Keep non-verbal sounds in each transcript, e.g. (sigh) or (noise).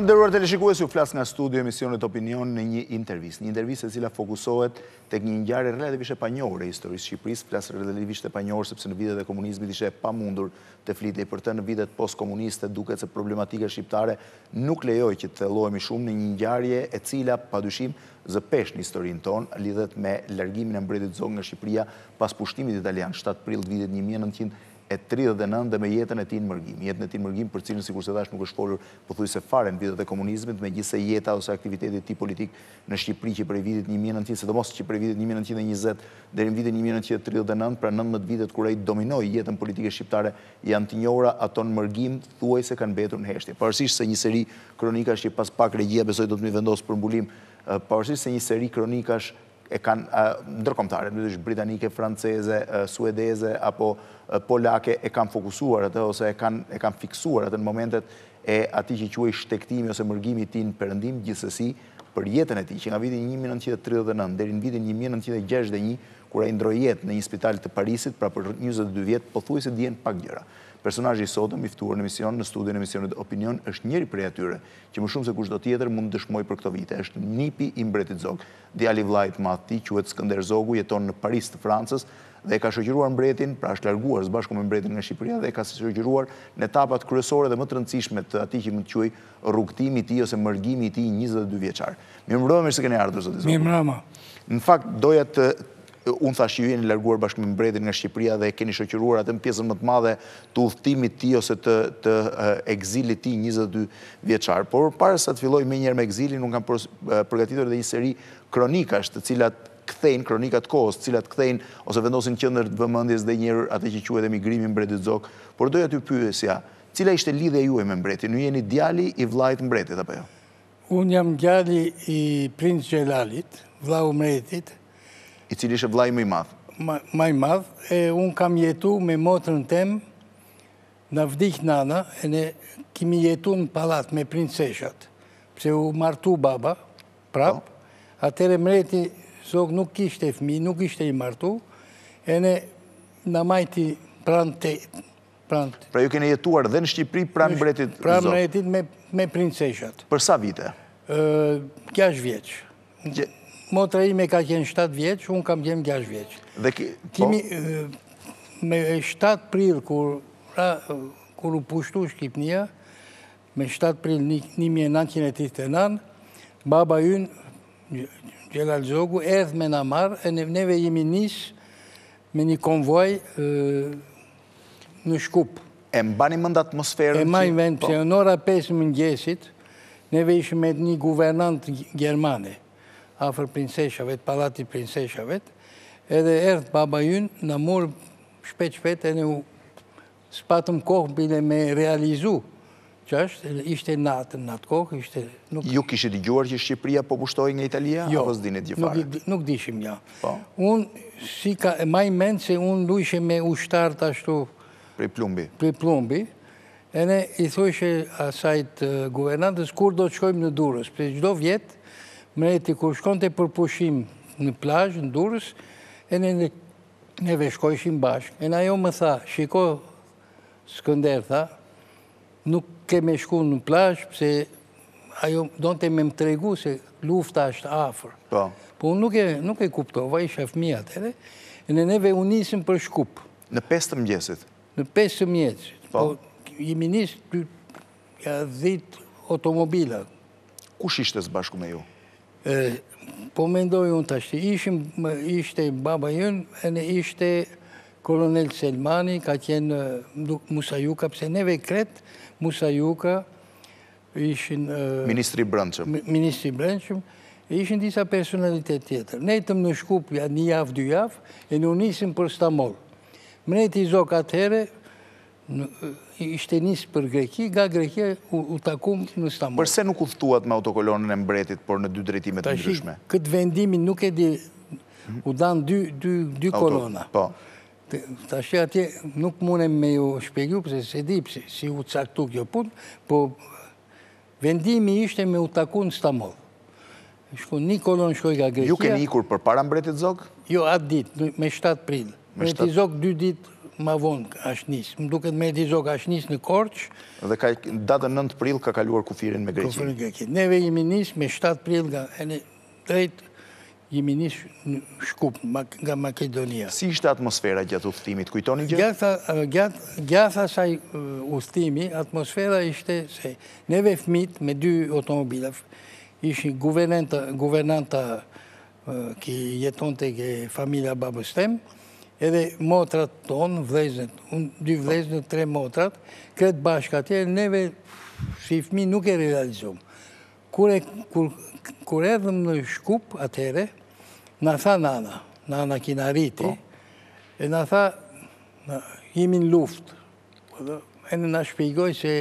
ndërruar të leshikues ju flas nga studio emisionet opinion në një intervjis. Një intervjis e cila fokusohet të një njare relativisht e panjore historisë Shqipëris, flas relativisht e panjore sepse në videt e komunizmit ishe pa mundur të flitej për të në videt post-komuniste duket se problematika shqiptare nuk lejoj që të lojemi shumë në një njarje e cila pa dushim, zëpesh një historinë tonë lidhet me largimin e mbredit zonë nga Shqipëria pas pushtimit italian 7 prill të videt e 39 dhe me jetën e ti në mërgjim. Jetën e ti në mërgjim për cilën si kurse dhash nuk është folur pëthuj se fare në vidhët e komunizmit, me gjithse jeta ose aktivitetit ti politik në Shqipëri që prej vidit 1900, se dhe mos që prej vidit 1920 dhe në vidit 1939, pra 19 vitet kure i dominoj jetën politike shqiptare, janë të njohra ato në mërgjim thuaj se kanë betur në heshtje. Parësish se një seri kronika që pas pak regjia besoj do të mi vendosë për mbulim, parësish se një seri kronikash e kanë ndërkomtare, në britanike, franceze, suedeze, apo polake e kanë fokusuar atë ose e kanë fiksuar atë në momentet e ati që quaj shtektimi ose mërgimi ti në përëndim gjithësësi për jetën e ti, që nga vitin 1939 në vitin 1961 kura indrojet në një spital të Parisit pra për 22 vjetë pëthuaj se djenë pak gjëra. Personajë i sotëm, iftuar në mision, në studi në misionit opinion, është njëri prej atyre, që më shumë se kushtë do tjetër mund të dëshmoj për këto vite. është nipi i mbretit zogë. Djali vlajt ma ti, që vetë Skander Zogu, jeton në Paris të Francës, dhe ka shëgjëruar mbretin, pra është larguar së bashku me mbretin nga Shqipëria, dhe ka shëgjëruar në etapat kryesore dhe më të rëndësishme të ati që më të quaj rrugtimi ti ose mërgimi ti 22 vjeqar. Mi më rëmë se këne ardhër, zotë i zotë. Mi më rëmë. Në fakt, doja të, unë thash që ju jeni larguar bashkë me mbretin nga Shqipëria dhe keni shëgjëruar atë në pjesën më të madhe të uthtimi ti ose të, të exili ti 22 vjeqar. Por, parës sa të filloj me njerë me exilin, unë kam përgatitur edhe një seri kronikash të cilat kthejnë kronikat kohës, cilat kthejnë ose vendosin qëndër të vëmëndjes dhe njërë atë që quhet emigrimin mbretit zokë, por doja të pyesja, cila ishte lidhja juaj me mbretin? Ju jeni djali i vlajt mbretit apo jo? Un jam djali i princit Gjelalit, vllau mbretit, i cili ishte vllai më i madh. Më i madh, e un kam jetu me motrën tem në vdik nana, e ne kimi jetu në palat me princeshat, pse u martu baba, prap, po. atëre mreti Sok nuk ishte fmi, nuk ishte i martu, e ne në majti pranë të... Pra ju kene jetuar dhe në Shqipëri pranë mbretit pra zotë? Pranë mbretit me princeshat. Për sa vite? Kja është vjeqë. Motra ime ka qenë 7 vjeqë, unë kam qenë gjash vjeqë. Dhe kimi... Po? Me 7 prilë, kur u pushtu Shqipënia, me 7 prilë 1989, baba jynë, Gjelal Zogu, edhe me në marë, e neve jemi nisë me një konvoj në Shkup. E mba një mënda atmosferën? E mba një vend, po. që në ora 5 më njësit, neve ishë me një guvernant Gjermane, afer prinseshave, palati prinseshave, edhe erdhë baba jynë, në murë shpet-shpet, e në spatëm kohë bile me realizu, që është, ishte në natë kohë, ishte... Ju kishë i gjuar që Shqipria po pushtoj nga Italia? Jo, nuk dishim ja. Jo. Po. Unë, si ka, e maj mendë se unë duishe me ushtarë të ashtu... Pre plumbi. Pre plumbi. E ne i thuishe asajt guvernantës, kur do të shkojmë në durës? për gjdo vjetë, më kur shkonte të përpushim në plajë, në durës, e ne ne veshkojshim bashkë. E na jo më tha, shiko s'kënder, tha, nuk keme shku në plash, pëse ajo do të me më tregu se lufta është afer. Po. po unë nuk e kuptova, isha fëmijat edhe, në neve unisim për shkup. Në pesë të mjesit? Në pesë të mjesit. Po, jemi po, njësë të dhitë automobila. Kush ishte së bashku me ju? Po mendoj unë të ashtë, ishte baba jënë, në ishte kolonel Selmani, ka qenë Musa Juka, pëse neve kretë, Musa Juka, ishin... Ministri Brënqëm, Ministri Brëndshëm, ishin disa personalitet tjetër. Ne të më në shkupja një javë, dy javë, e në unisim për stamor. Mreti i zokë atëhere, ishte njësë për Greki, ga Greki u takum në stamor. Përse nuk uftuat me autokolonën e mbretit, por në dy drejtimet e ndryshme? Këtë vendimin nuk e di... U danë dy kolona. Po. Ta shë atje nuk mundem me ju shpegju, përse se di, përse si u caktu kjo pun, po vendimi ishte me u takun së ta modhë. Shku një kolon shkoj ka Grecia. Ju ke një ikur për para mbretit zogë? Jo, atë ditë, me 7 prilë. Mbretit zogë dy ditë ma vonë ashtë njësë. Më duket me zog zogë është njësë në korqë. Dhe ka datë 9 prilë ka kaluar kufirin me Grecia. Kufirin me Grecia. Neve jemi njësë me 7 prilë nga... Drejtë jemi një shkup nga Makedonia. Si ishte atmosfera gjatë uftimit, kujtoni gjatë? Gjatë eh, asaj eh, uftimi, atmosfera ishte se neve fmit me dy automobilet, ishi guvernanta eh, ki jeton të ke familja babës tem, edhe motrat tonë, vlezën, dy vlezën, tre motrat, këtë bashkë atjerë, neve si fmi nuk e realizumë. Kur edhëm në shkup atjere... Në tha nana, nana kina rriti, po. e në tha, jemi në luft, po e në në shpigoj se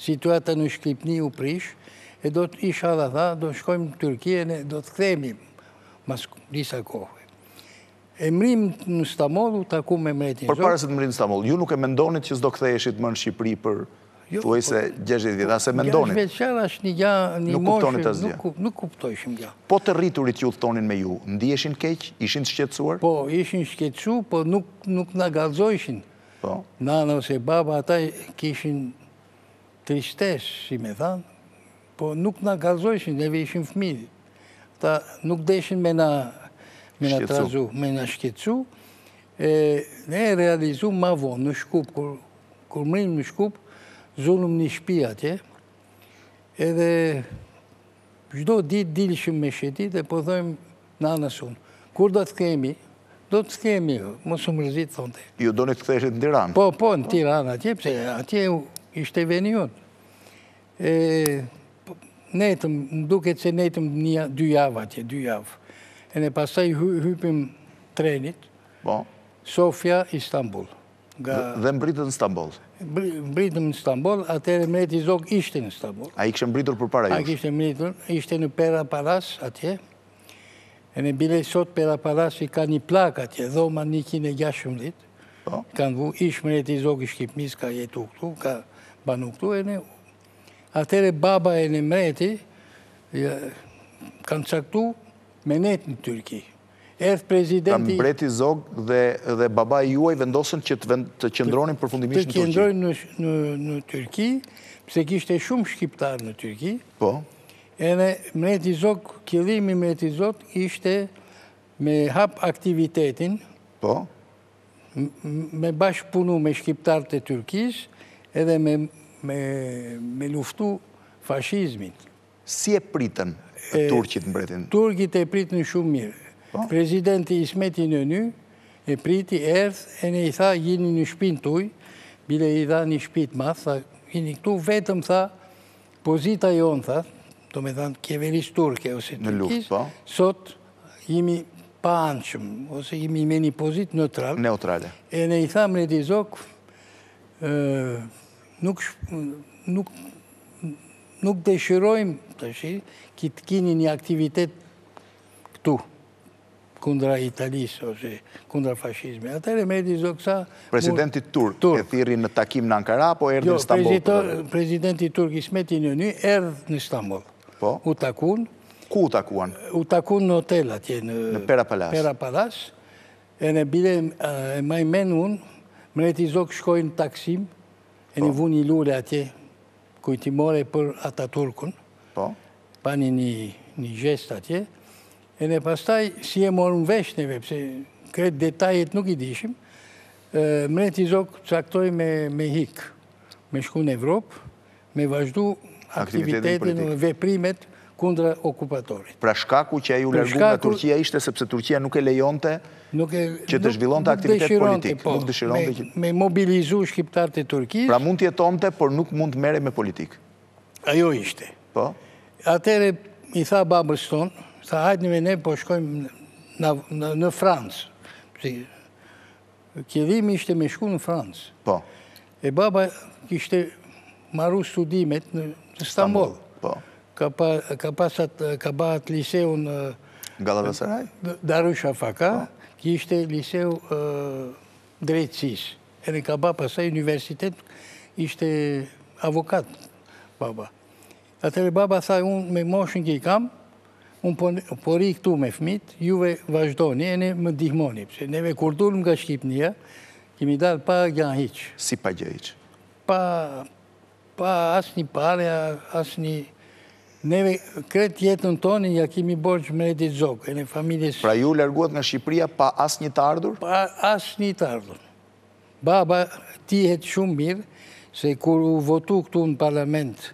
situata në Shqipni u prish, e do të isha dhe tha, do shkojmë në Turkije, e do të kthemi mas kohë. E mrim në Stamollu, taku me mretin zonë. Për se të mrim në Stamollu, ju nuk e mendonit që zdo ktheheshit më në Shqipri për Jo, Thuaj se po, gjeshtë dhjetë, asë e po, mendonit. Gjeshtë është një gja, një moshë, nuk Nuk kuptojshim gja. Po të rriturit ju thonin me ju, ndi eshin keq, ishin të shqetsuar? Po, ishin shqetsu, po nuk në gazojshin. Po. Nana ose baba ata kishin tristesh, si me thanë, po nuk në gazojshin, dhe ishin fëmiri. Ta nuk deshin me në trazu, me në shqetsu. Ne realizu ma vonë në shkup, kur mërin në shkupë, zullum një shpi atje, edhe gjdo ditë dilëshim me shëti dhe po dhojmë nanës unë. Kur do të kemi, do të kemi, mosu mërzit, thonë të. Ju do një të këtheshet në Tiran? Po, po, në Tiran atje, pëse atje ishte veni unë. Po, nejtëm, duket se nejtëm një dy javë atje, dy javë. E në pasaj hypim trenit, po. Sofia, Istanbul. Dhe mbritë në Istanbul. Mbritë në Stambol, atër e mreti zogë ishte në Stambol. A i kështë mbritur për para jështë? A i kështë mbritur, ishte në pera paras atje. E në bile sot pera paras i ka një plak atje, dhoma ma një kine e gja po. Kanë vu, mreti zogë i shkipmis, ka jetu këtu, ka banu këtu. Atër e baba e në mreti, kanë caktu me netë në Tyrkijë. Erdh prezidenti... Ka mbreti Zog dhe baba juaj vendosën që të qëndronin përfundimisht në Turki. Të qëndronin në Turki, pëse kishte shumë shqiptarë në Turki. Po. Edhe mbreti Zog, kjellimi mbreti Zog, ishte me hap aktivitetin. Po. Me bashkëpunu me shqiptarë të Turkis, edhe me luftu fashizmit. Si e pritën Turqit mbretin? Turqit e pritën shumë mirë. Po. Prezidenti Ismeti në një, e priti erth, e ne i tha, gjini një shpin të uj, bile i tha një shpit ma, tha, gjini këtu vetëm tha, pozita jonë, tha, do me thanë, kjeveris turke, ose të kis, po. sot, jemi pa anëshëm, ose jemi me një pozit neutral. Neutrale. E ne i tha, mre di nuk nuk nuk dëshirojmë, të shi, të kini një aktivitet Këtu kundra Italisë, ose kundra fashizmi. Atër e me Presidenti Turk e thiri në takim në Ankara, po erdi jo, në Stambol? Jo, presidenti Turk i smeti në një, erdi në Stambol. Po? U takun. Ku u takuan? U takun në hotel atje në... Në Pera Palas. Pera Palas. E në bide e maj men unë, më reti shkojnë në taksim, e një po. vun një lule atje, kujtimore për ata Turkun. Po? Pani një gjest atje. Po? e në pastaj si e morën vesh neve, pëse këtë detajet nuk i dishim, mëre i zokë caktoj me hikë, me shku në Evropë, me vazhdu aktivitetin në veprimet kundra okupatorit. Pra shkaku që e ju lërgu nga Turqia ishte sepse Turqia nuk e lejonte që të zhvillon të aktivitet politik. Po, nuk dëshironte, po, me mobilizu shqiptarët e Turqis. Pra mund tjetonte, por nuk mund mere me politik. Ajo ishte. Po? Atere, i tha babës tonë, Tha, hajtë me ne, po shkojmë në Francë. Kjedhimi ishte me shku në Francë. Po. E baba kishte maru studimet në Stambol. Po. Ka pasat, ka ba atë liseu në... Gala Vesaraj? Daru Shafaka, po. ki ishte liseu drejtsis. E në ka ba pasaj universitet, ishte avokat, baba. Atër baba tha, unë me moshën ki kam, unë pori po këtu me fmit, juve vazhdoni, ne më dihmoni, përse neve kur durmë nga Shqipënia, kemi dalë pa në hiqë. Si pa gja hiqë? Pa asë një pare, asë një... Neve kretë jetën tonin, ja kemi borë që mëretit zogë, e në familjes... Pra ju lërguat nga Shqipëria pa asë një të ardhur? Pa asë një të ardhur. Baba tihet shumë mirë, se kur u votu këtu në parlamentë,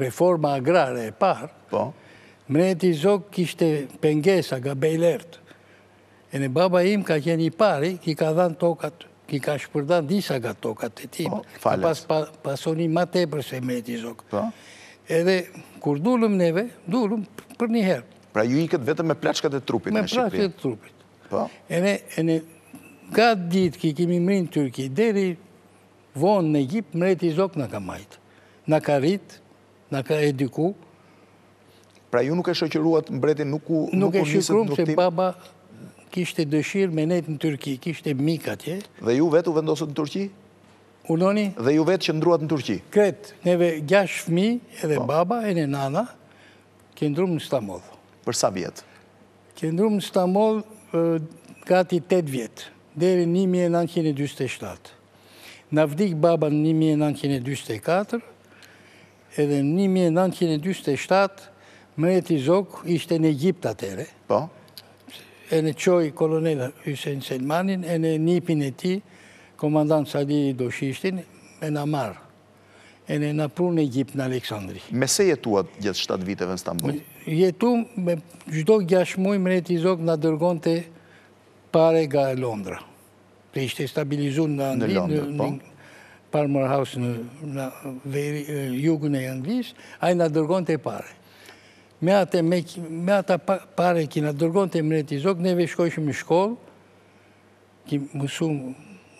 reforma agrare e parë, po. mretë zokë kishte pengesa nga bejlertë. E në baba im ka qenë i pari, ki ka dhanë tokat, ki ka shpërdan disa ka tokat e tim. Po, pa, pasoni ma te përse mreti zokë. Po. Edhe kur dulëm neve, dulëm për një herë. Pra ju ikët vetëm me plashkat e trupit me në Shqipëri? Me plashkat e trupit. Po. E ne, e ne ka ditë ki kemi mrinë Tyrki, deri vonë në Egipë, mretë i zokë në kamajtë. Në karitë, Në ka ediku. Pra ju nuk e shëqëruat mbretin nuk u njësët nuk tim? Nuk e shëqëruam, se baba kishte dëshirë me nejtë në Tyrki, kishte mika tje. Dhe ju vetë u vendosët në Turqi? Unoni? Dhe ju vetë që ndruat në Turqi? Kretë, neve gjashtë fmi, edhe po. baba, e në nana, këndrum në stamodhë. Për sa vjetë? Këndrum në stamodhë gati 8 vjetë, dhere 1927. Në vdikë baban 1924, Po. edhe në 1927, mëjët i Zok ishte në Egipt atere. Po? E në qoj kolonel Hysen Selmanin, e në njipin e ti, komandant Sadi Doshishtin, e në marë. E në në prunë në Egipt në Aleksandri. Me se jetuat gjithë 7 viteve në Stambul? Jetu, me gjdo gjashmuj, mëjët i Zok në dërgon të pare ga Londra. dhe ishte stabilizun në Londra, Palmer House në jugën e Anglisë, a i në dërgonë të pare. Me ata pare ki në dërgonë të mëreti zogë, neve shkojshëm në shkollë, ki mësum,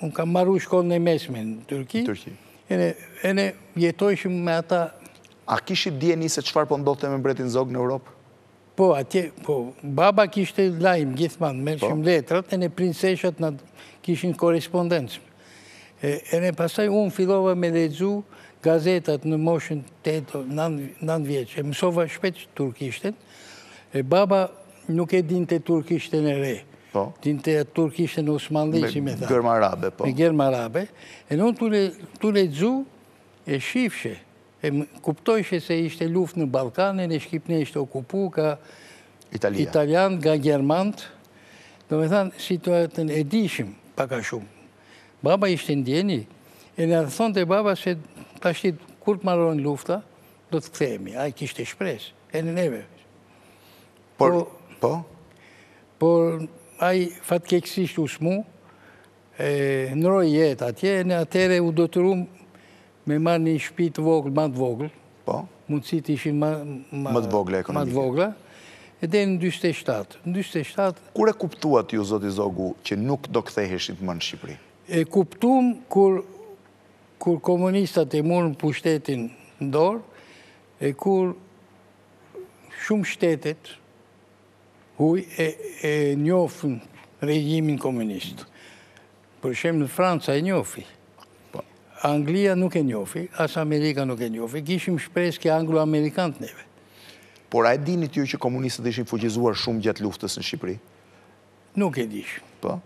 unë kam marru shkollë në mesme në Turki, e ne jetojshëm me ata... A kishit djeni se qëfar po ndodhte me mëretin zogë në Europë? Po, atje, po, baba kishte lajmë, gjithmanë, shumë po. letrat, e ne princeshët në kishin korespondencëm. E në pasaj, unë filova me lezu gazetat në moshën të 9 nënë vjetë, e mësova shpetë turkishten, e baba nuk e din të turkishten e re, po. din të turkishten osmanli, që me tha. Me gërma arabe, po. Me gërma arabe. E në unë të lezu e shifëshe, e kuptojshe se ishte luft në Balkane, në Shqipëne ishte okupu ka italian, ka germant, do me thanë situatën e dishim paka shumë. Baba ishte ndjeni. E në thonë të baba se të ashtit kur të marronë lufta, do të këthejemi. A i kishte shpres. E në neve. Por, po? po? Por, a i fatkeksisht usmu, nëroj jetë atje, në atere u do të rumë me marrë një shpitë voglë, matë voglë. Po? Mëndësit ishin matë voglë e ekonomikë. Matë voglë. E në 27. Në 27... Kure kuptuat ju, Zogu, që nuk do më në Shqipëri? Në e kuptum kur komunistat e murën pushtetin ndorë, e kur shumë shtetet huj e njofën regjimin komunistë. Për shemë në Franca e njofi, po. Anglia nuk e njofi, asë Amerika nuk e njofi, kishim shpreske anglo-amerikant neve. Por a e dinit ju që komunistët ishin fuqizuar shumë gjatë luftës në Shqipëri? Nuk e dishim. Po?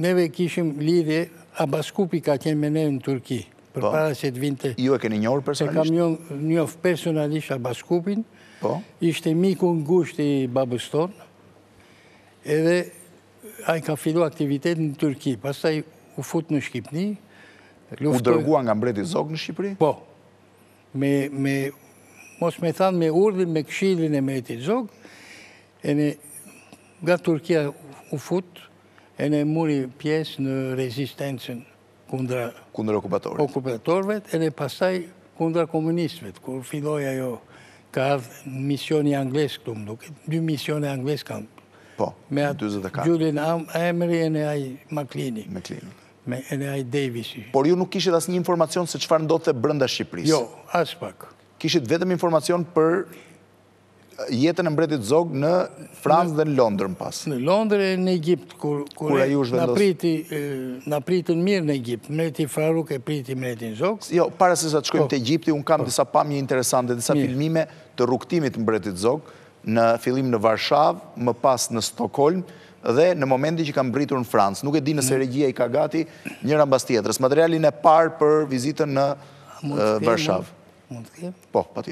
neve kishim lidhje, Abaskupi ka qenë me ne në Turki, po. për para se të vinte... Ju e keni njohër personalisht? E kam njohër personalisht Abaskupin, po. ishte miku në gusht i babës tonë, edhe a i ka fillu aktivitet në Turki, pasaj u fut në Shqipni. U dërgua nga mbreti zog në Shqipri? Po, me, mos me thanë, me urdin, me kshilin e mbretit zog, e në, nga Turkia u futë, e ne muri pjesë në rezistencën kundra, kundra okupatorve, okupatorve e ne pasaj kundra komunistëve, kur filloj ajo ka ardhë misioni anglesë këtu më duke, dy misioni anglesë kam. Po, me atë gjudin emri e ne aj Maklini. Maklini. Me e ne Davisi. Por ju nuk kishit asë një informacion se qëfar ndodhë të brënda Shqipëris? Jo, asë pak. Kishit vetëm informacion për jetën e mbretit Zog në Francë dhe në Londër në pas. Në Londër e në Egypt, kërë në pritën mirë në Egypt, mbreti Faruk e pritin mbretin Zog. Jo, para se sa të shkojmë po. të Egipti, unë kam po. disa pamje interesante, disa filmime të rukëtimit mbretit Zog, në filim në Varshav, më pas në Stokholm, dhe në momenti që kam britur në Francë. Nuk e di nëse regjia i ka gati njëra mbas tjetërës. Materialin e parë për vizitën në Varshav. Mund të Po, pa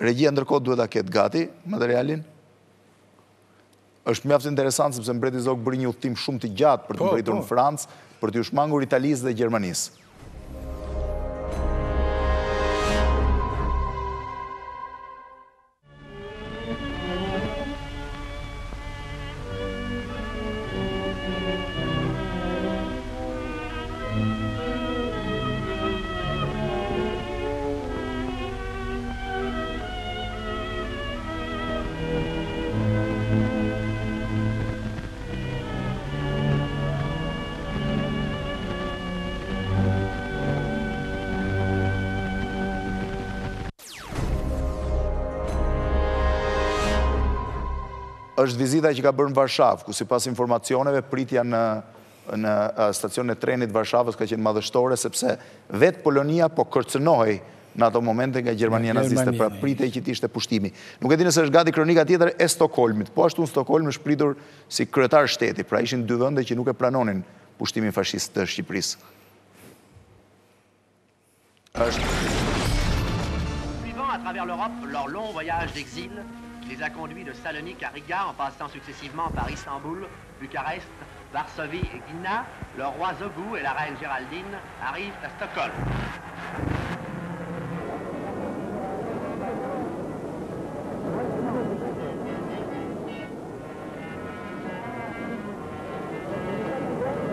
regjia ndërkot duhet a ketë gati materialin, është mjaftë interesantë, sepse mbreti Zogë bërë një uhtim shumë të gjatë për të po, mbëritur po. në Francë, për të ju shmangur Italisë dhe Gjermanisë. është vizita që ka bërë në Varshavë, ku si pas informacioneve pritja në stacion e trenit Varshavës ka qenë madhështore, sepse vetë Polonia po kërcënohi në ato momente nga Gjermania naziste, pra pritej që ti ishte pushtimi. Nuk e ti nëse është gati kronika tjetër e Stokolmit, po ashtu në Stokolm është pritur si kretar shteti, pra ishin dy vënde që nuk e pranonin pushtimin fashist të Shqipëris. Êshtë... Suivant à travers l'Europe, leur long voyage d'exil, Ils les a conduits de Salonique à Riga en passant successivement par Istanbul, Bucarest, Varsovie et Guina, le roi Zogu et la reine Géraldine arrivent à Stockholm.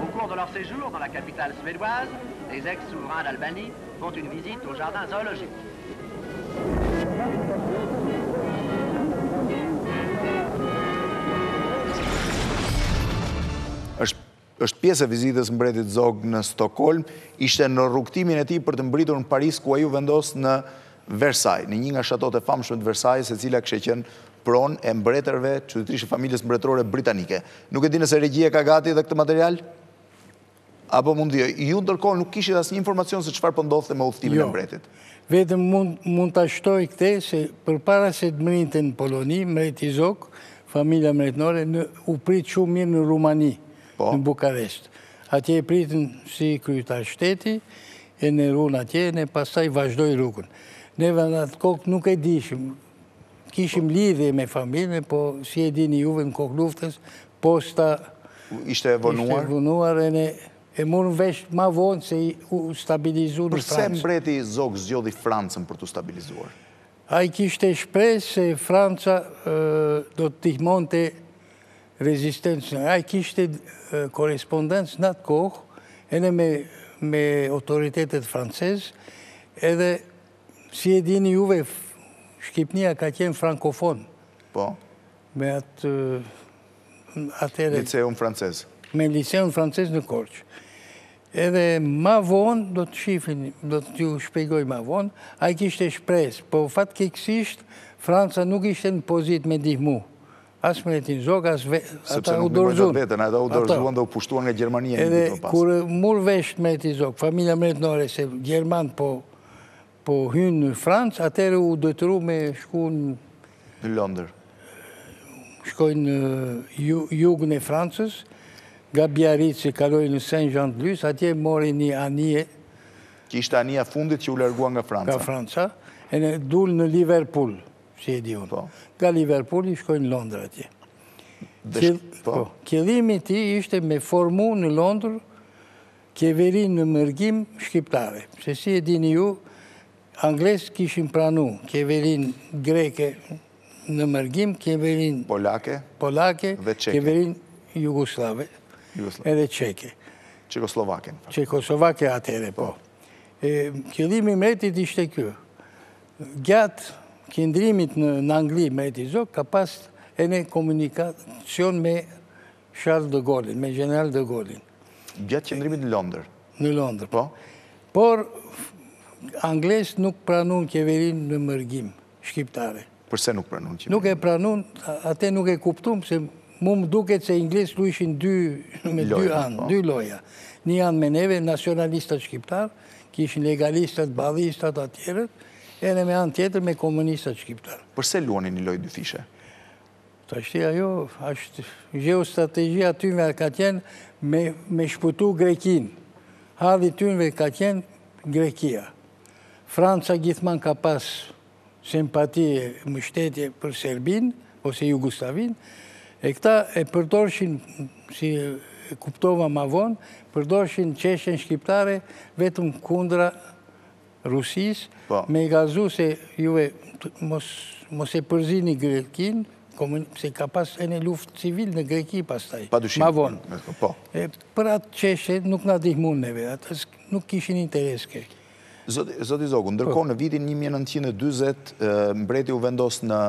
Au cours de leur séjour dans la capitale suédoise, les ex-souverains d'Albanie font une visite au jardin zoologique. është pjesë e vizitës mbretit Zog në Stokholm, ishte në rrugtimin e ti për të mbritur në Paris, ku a ju vendos në Versaj, në një nga shatote famshme të Versaj, se cila kështë qenë pronë e mbretërve, që të të familjes mbretërore britanike. Nuk e dinë se regjie ka gati dhe këtë material? Apo mundi, ju në tërkohë nuk kishit asë një informacion se qëfar pëndodhë po dhe me uftimin e jo. mbretit? vetëm mund të ashtoj këte, se për para se të mërinte në Poloni, mbreti Zog, familja mërit u pritë shumë mirë në Rumani. Po. në Bukarest. Atje e pritën si krytar shteti, e në runë atje, në pasaj vazhdoj rrugën. Neve në atë kokë nuk e dishim, kishim po. lidhje me familje, po si e dini juve në kokë luftës, posta ishte vënuar, e në e mërën vesh ma vonë se u stabilizu në Francë. Përse mbreti Zogë zjodhi Francën për të stabilizuar? A i kishte shpresë se Franca do të tihmonë të rezistencë. A i kishte korespondencë në atë kohë, edhe me autoritetet francesë, edhe si e dini juve, Shqipnia ka qenë frankofon. Po. Me atë... Liceum francez. Me liceum francez në Korç. Edhe ma vonë, do të shifin, do të ju shpegoj ma vonë, a i kishte shpresë, po fatë kekësisht, Franca nuk ishte në pozitë me dihmuë asë me letin asë vetë. Sepse nuk me letin vetën, ata u dorëzuan dhe u pushtuan nga Gjermania. Edhe kërë mërë Kur me letin zogë, familja me letin nore, se Gjerman po, po hynë në Francë, atërë u dëtëru me shku në... Në Londër. Shkojnë në jugën e Francës, nga Bjaritës e kalojnë në Saint-Jean-de-Luz, atje mori një anije. Që ishte anija fundit që u lërgua nga Franca. Nga Franca, e në dulë në Liverpool që e di unë. Ka po. Liverpool po. po. i shkojnë Londra atje. Kjellimi ti ishte me formu në Londrë kjeverin në mërgim shkiptare. Se si e dini ju, anglesë kishin pranu kjeverin greke në mërgim, kjeverin polake, kjeverin jugoslave edhe qeke. Qekoslovake. Pra. Qekoslovake atere, po. Kjellimi mretit ishte kjo. Gjatë këndrimit në Angli me Etizo, ka pas e në komunikacion me Charles de Gaulle, me General de Gaulle. Gjatë këndrimit në Londër? Në Londër. Po? Por, Angles nuk pranun kjeverin në mërgim shqiptare. Përse nuk pranun kjeverin? Nuk e pranun, atë nuk e kuptum, se mu më duket se Angles lu ishin dy anë, po. dy loja. Një anë me neve, nacionalistat shqiptarë, kishin legalistat, balistat, atjerët, edhe me anë tjetër me komunistat shqiptarë. Përse luani një lojë dy fishe? Ta shti ajo, ashtë gjeo strategia ka qenë me shputu Grekin. Hadhi tynve ka qenë Grekia. Franca gjithman ka pas simpati më shtetje për Serbin, ose Jugustavin, e këta e përdorëshin, si kuptova ma vonë, përdorëshin qeshen shqiptare vetëm kundra Rusis, po. me i gazu se juve mos e përzini Grekin, se ka pas e në luft civil në Greki pas taj. Pa dushim. Ma vonë. Po. Për atë qeshe nuk nga dihë neve, atës nuk kishin interes kërki. Zoti Zogu, ndërkohë po. në vitin 1920, mbreti u vendos në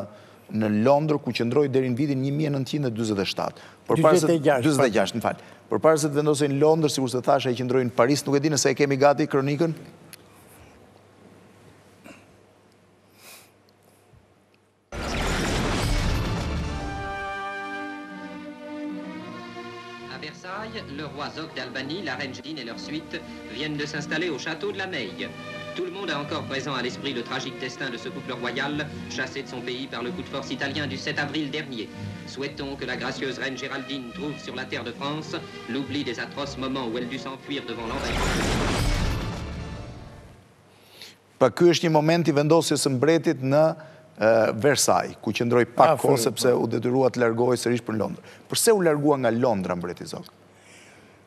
në Londrë, ku qëndrojë dhe rinë vidin 1927. 26, në falë. Për parës e të vendosejnë Londrë, si kur se thashe e qëndrojnë Paris, nuk e dinë se e kemi gati kronikën? le roi Zoc d'Albanie, la reine Géraldine et leur suite viennent de s'installer au château de la Meille. Tout le monde a encore présent à l'esprit le tragique destin de ce couple royal, chassé de son pays par le coup de force italien du 7 avril dernier. Souhaitons que la gracieuse reine Géraldine trouve sur la terre de France l'oubli des atroces moments où elle dut s'enfuir devant l'envahisseur.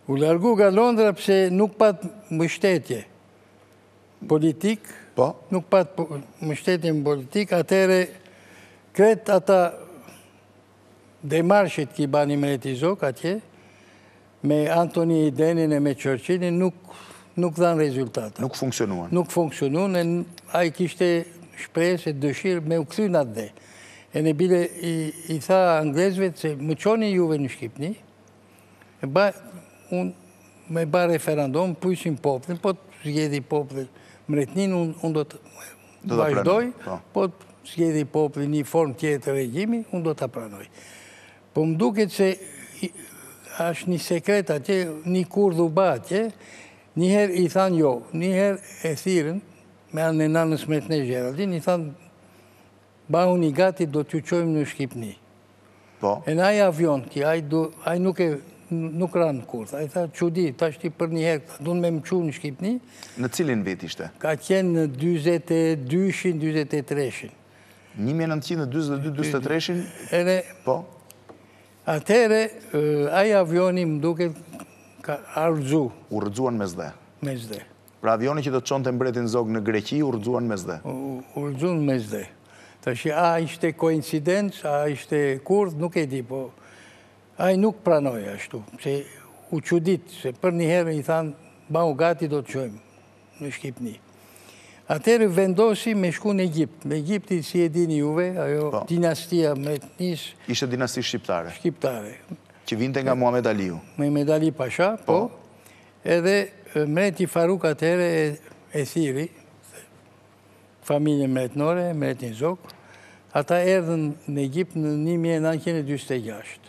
U largu ga Londra pëse nuk pat mështetje politik, po. nuk pat po, mështetje më politik, atere kret ata dhe ki bani me leti zok atje, me Antoni Denin e me Qërqini, nuk nuk dhanë rezultate. Nuk funksionuan. Nuk funksionuan, e a i kishte shprejës e dëshirë me u këthy në atë dhe. E në bile i tha anglezve, që më qoni juve në Shqipni, unë me ba referendum, pëjshin poplin, po të zgjedi poplin mretnin, unë do të vazhdoj, po. po të zgjedi poplin një form tjetë regjimi, unë do të apranoj. Po më duke që është një sekret atje, një kur dhuba atje, njëherë i thanë jo, njëherë e thyrën, me anë në nanës me të në Gjeraldin, i thanë, bahu një gati, do të qojmë në Shqipni. Po. E në ajë avion, ajë nuk e nuk rranë kur. A i tha, që di, ta shti për një herë, du me më qunë në Shqipni. Në cilin vit ishte? Ka qenë në 22-23. 1922-23? Ere, po. atere, aj avioni më duke ka arzu. U rëzuan me zde? Me zde. Pra avioni që të të qonë të mbretin zogë në Greqi, u rëzuan me zde? U rëzuan me zde. Ta shi, a ishte koincidencë, a ishte kurth, nuk e di, po... Ajë nuk pranojë ashtu, se u quditë, se për një herë i thanë, ba u gati do të qojmë në Shqipni. Atërë vendosi me shku në Egjipt. Me Egjipti, si e dini juve, ajo dinastia me njësë... Ishte dinasti shqiptare. Shqiptare. Që vinte nga Muhammed Aliu. Me medali pasha, po. Edhe mreti Faruk atërë e thiri, familje mretnore, mretin zokë, ata erdhen në Egjipt në 1926.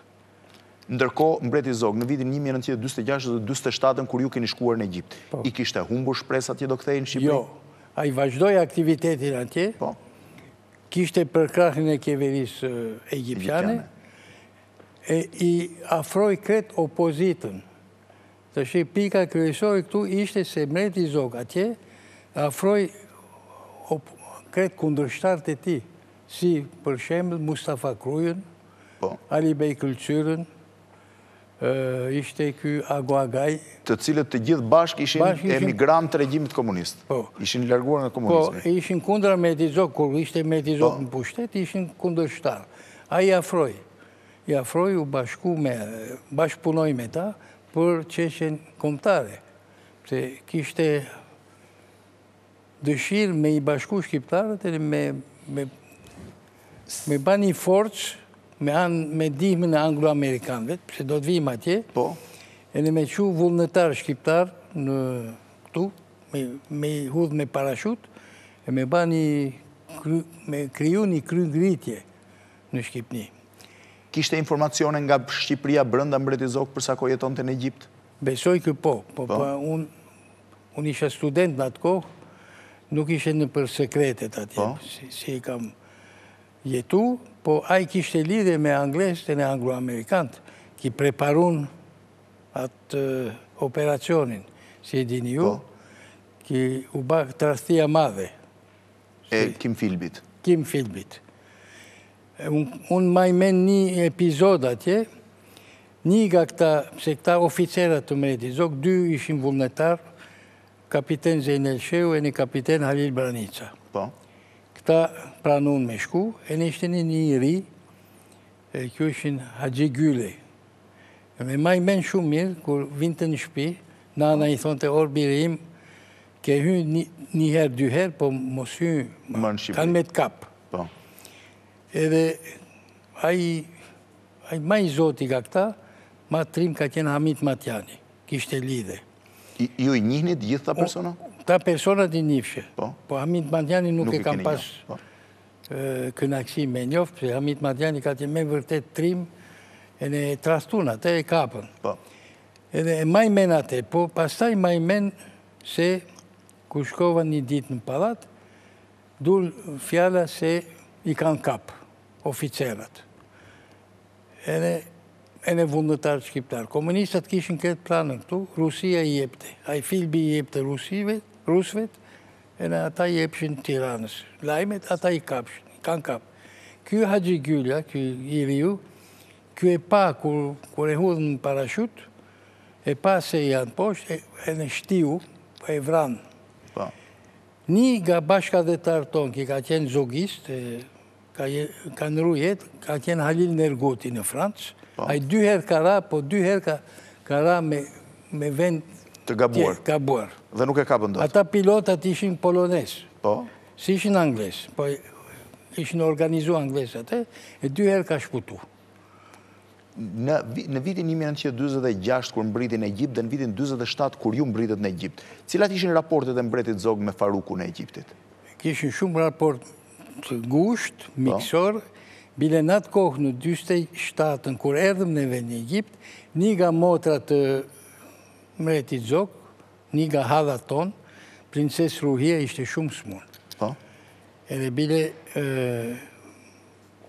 Ndërko, mbreti Zog, në vitin 1926-27, kur ju keni shkuar në Egjipt, po. i kishte humbur shpresa tje do këthej në Shqipëri? Jo, a i vazhdoj aktivitetin atje, po. kishte përkrahin e kjeveris eh, Egjipjane, e i afroj kret opozitën. Të shi pika kërësori këtu ishte se mbreti Zog atje, afroj kret kundrështar të ti, si për shemblë Mustafa Krujën, po. Ali Bej Këllqyrën, ishte i Aguagaj. Të cilët të gjithë bashkë ishin emigrant të regjimit komunistë. Ishin lërguar në komunizmi. Po, ishin kundra me të zokë, kur ishte me të zokë po. në pushtet, ishin kundër shtarë. A i afroj. I afroj u bashku me, bashkëpunoj me ta, për që eshen komptare. Se kishte dëshirë me i bashku shkiptarët, me bani forcë, me dihme në Anglo-Amerikanëve, përse do të vim atje, po. e në me që vullnetarë shqiptarë në këtu, me hudhë me parashut, e me ba një kryu një kry ngritje në Shqipni. Kishte informacione nga Shqipria brënda zokë, përsa ko jeton të në Egjipt? Besoj kë po, po, po. po unë isha student në atë kohë, nuk ishe në për sekretet atje, si kam jetu, po a i kishte lidhe me anglesët e në anglo-amerikant, ki preparun atë uh, operacionin, si e dini ju, po. ki u bakë trastia madhe. E Kim Filbit? Kim Filbit. Unë maj men një epizod atje, një nga këta, se këta oficerat të mredi, zok dy ishim vullnetar, kapiten Zeynel Sheu e një kapiten Halil Branica. Po? ta pranun me shku, e në ishte një një ri, kjo ishin haqe gylli. Me maj men shumë mirë, kur vinte në shpi, nana i thonë të orë birim, ke hy një herë, dy herë, po mos hy kanë me të kapë. Po. Edhe aji maj zoti ka këta, ma trim ka kënë Hamit Matjani, kishte lidhe. Ju i njihni të gjithë ta persona? Ta personat i njëfshë. Po, po Amit Madjani nuk e kam pas po. kënaqësi me njëfë, përse Amit Madjani ka që me vërtet trim e në trastuna, të e kapën. Po. Edhe e majmen atë, po pastaj majmen se ku shkova një ditë në palat, dulë fjalla se i kanë kapë, oficerat. Edhe e në vundëtarë shqiptarë. Komunistat kishën këtë planën këtu, Rusia i jepte, a i filbi i jepte Rusive, rusëve, e në ata i epshin tiranës. Lajmet, ata i kapshin, kanë kapë. Kjo Haji Gjulja, kjo i riu, kjo e pa kër, e hudhë në parashut, e pa se janë poshtë, e në shtiu, e vranë. Pa. Po. Ni nga bashka dhe të arton, ki ka qenë zogist, e, ka, ka në rujet, ka qenë Halil Nergoti në Francë, po. a i dy herë ka ra, po dy herë ka, ka ra me, me vend të gabuar. Të gabuar. Dhe nuk e ka pëndot. Ata pilotat ishin polones. Po? Si ishin angles. Po ishin organizu anglesat, e dyher ka shkutu. Në vitin 1926, kur mbritin e Egypt, dhe në vitin 27, kur ju mbritit në Egypt, cilat ishin raportet e mbretit zog me Faruku në Egyptit? Kishin shumë raport të gusht, po. miksor, bile natë kohë në 27, kur erdhëm në vend në Egypt, një ga motrat të mreti Gjok, një nga hadha tonë, princesë Ruhia ishte shumë smurë. Po? Edhe bile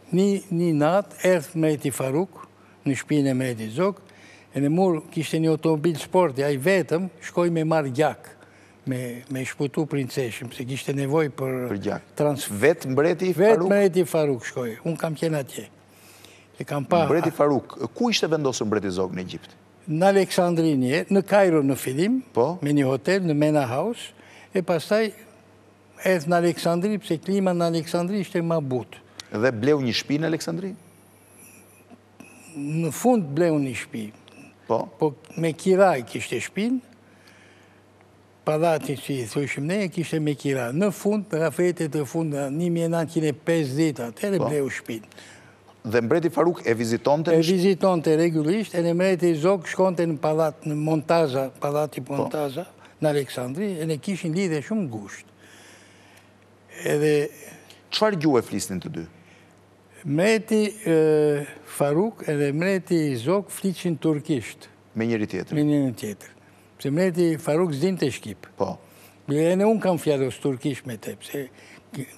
një natë, erdhë mreti Faruk, në shpinë e mreti Gjok, edhe murë kishte një automobil sporti, a i vetëm shkoj me marë gjakë me shputu princeshëm, se kishte nevoj për transfer. Vetë mbreti Faruk? Vetë mbreti Faruk, shkoj. Unë kam kjena tje. Mbreti Faruk, ku ishte vendosë mbreti Zogë në Egjipt? në Aleksandrinje, në Kajro në filim, po. me një hotel, në Mena House, e pastaj edhe në Aleksandri, pëse klima në Aleksandri ishte ma butë. Dhe bleu një shpi në Aleksandri? Në fund bleu një shpi. Po? Po me kiraj kështë shpin, palati që i thushim ne, kështë me kiraj. Në fund, rafetet e fund, në 1950 atër bleu shpinë dhe mbreti Faruk e vizitonte... E vizitonte regullisht, e në mbreti Zog shkonte në palat në Montaza, palati po. Montaza, në Aleksandri, e në kishin lidhe shumë gusht. Edhe... Qfar gju e flisnin të dy? Mreti Faruk edhe mreti Zog flisnin turkisht. Me njëri tjetër? Me njëri tjetër. Pse mreti Faruk zdin të shkip. Po. E në unë kam fjallos turkisht me te, pse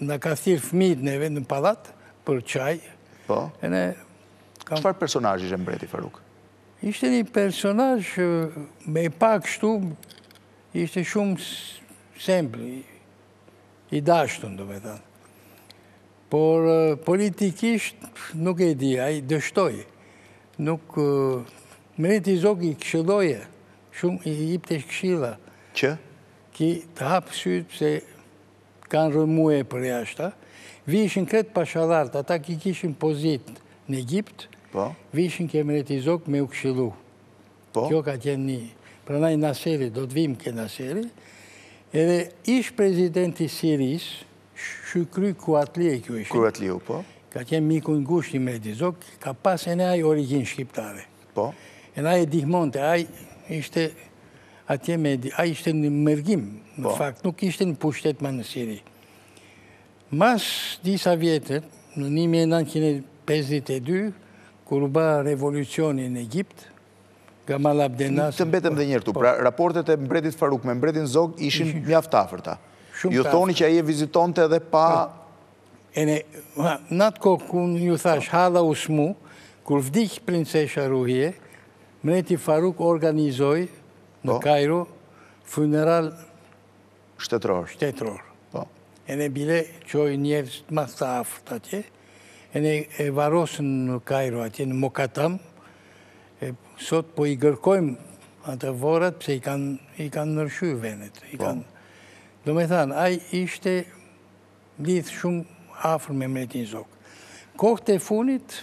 në ka thirë fmit në palat për qaj, Po, qëfar personaj ishe mbreti Faruk? Ishte një personaj me pak shtu, ishte shumë sempli, i dashtun, do me ta. Por politikisht nuk e di, a i dështoj. Nuk... Mreti Zoki i këshëdoje, shumë i i pëtë këshila. Që? Ki të hapë sytë pëse kanë rëmue për e ashta. Vishin këtë pashalartë, ata ki kishin pozit në Egipt, po. vishin ke mreti zokë me u kshilu. Po. Kjo ka tjenë një. Pra na i Naseri, do të vim ke Naseri. Edhe ish prezidenti Siris, shukry ku atli e kjo ishin. Ku atli u, po. Ka tjenë miku në gusht një mreti zokë, ka pas e ne aj origin shqiptare. Po. E na e dihmonte, aj ishte... A ishte në mërgim, në po. fakt, nuk ishte në pushtet më në Siri. Mas disa vjetër, në 1952, kur ba revolucioni në Egypt, Gamal Abdenas... Të mbetëm dhe njërtu, pra raportet e mbretit Faruk me mbretin Zog ishin afërta. Ju thoni që aje viziton të edhe pa... Në atë kohë kënë ju thash hala u kur vdikë princesha Ruhje, mbreti Faruk organizoj në po. Kajru funeral shtetror e ne bile qoj njerës të mas të atje, e ne e varosën në Kajro atje, në Mokatam, sot po i gërkojmë atë vorat, pëse i kanë kan venet. I po. kanë... Do me thanë, aj ishte lidhë shumë afrë me mretin zokë. Kohët e funit,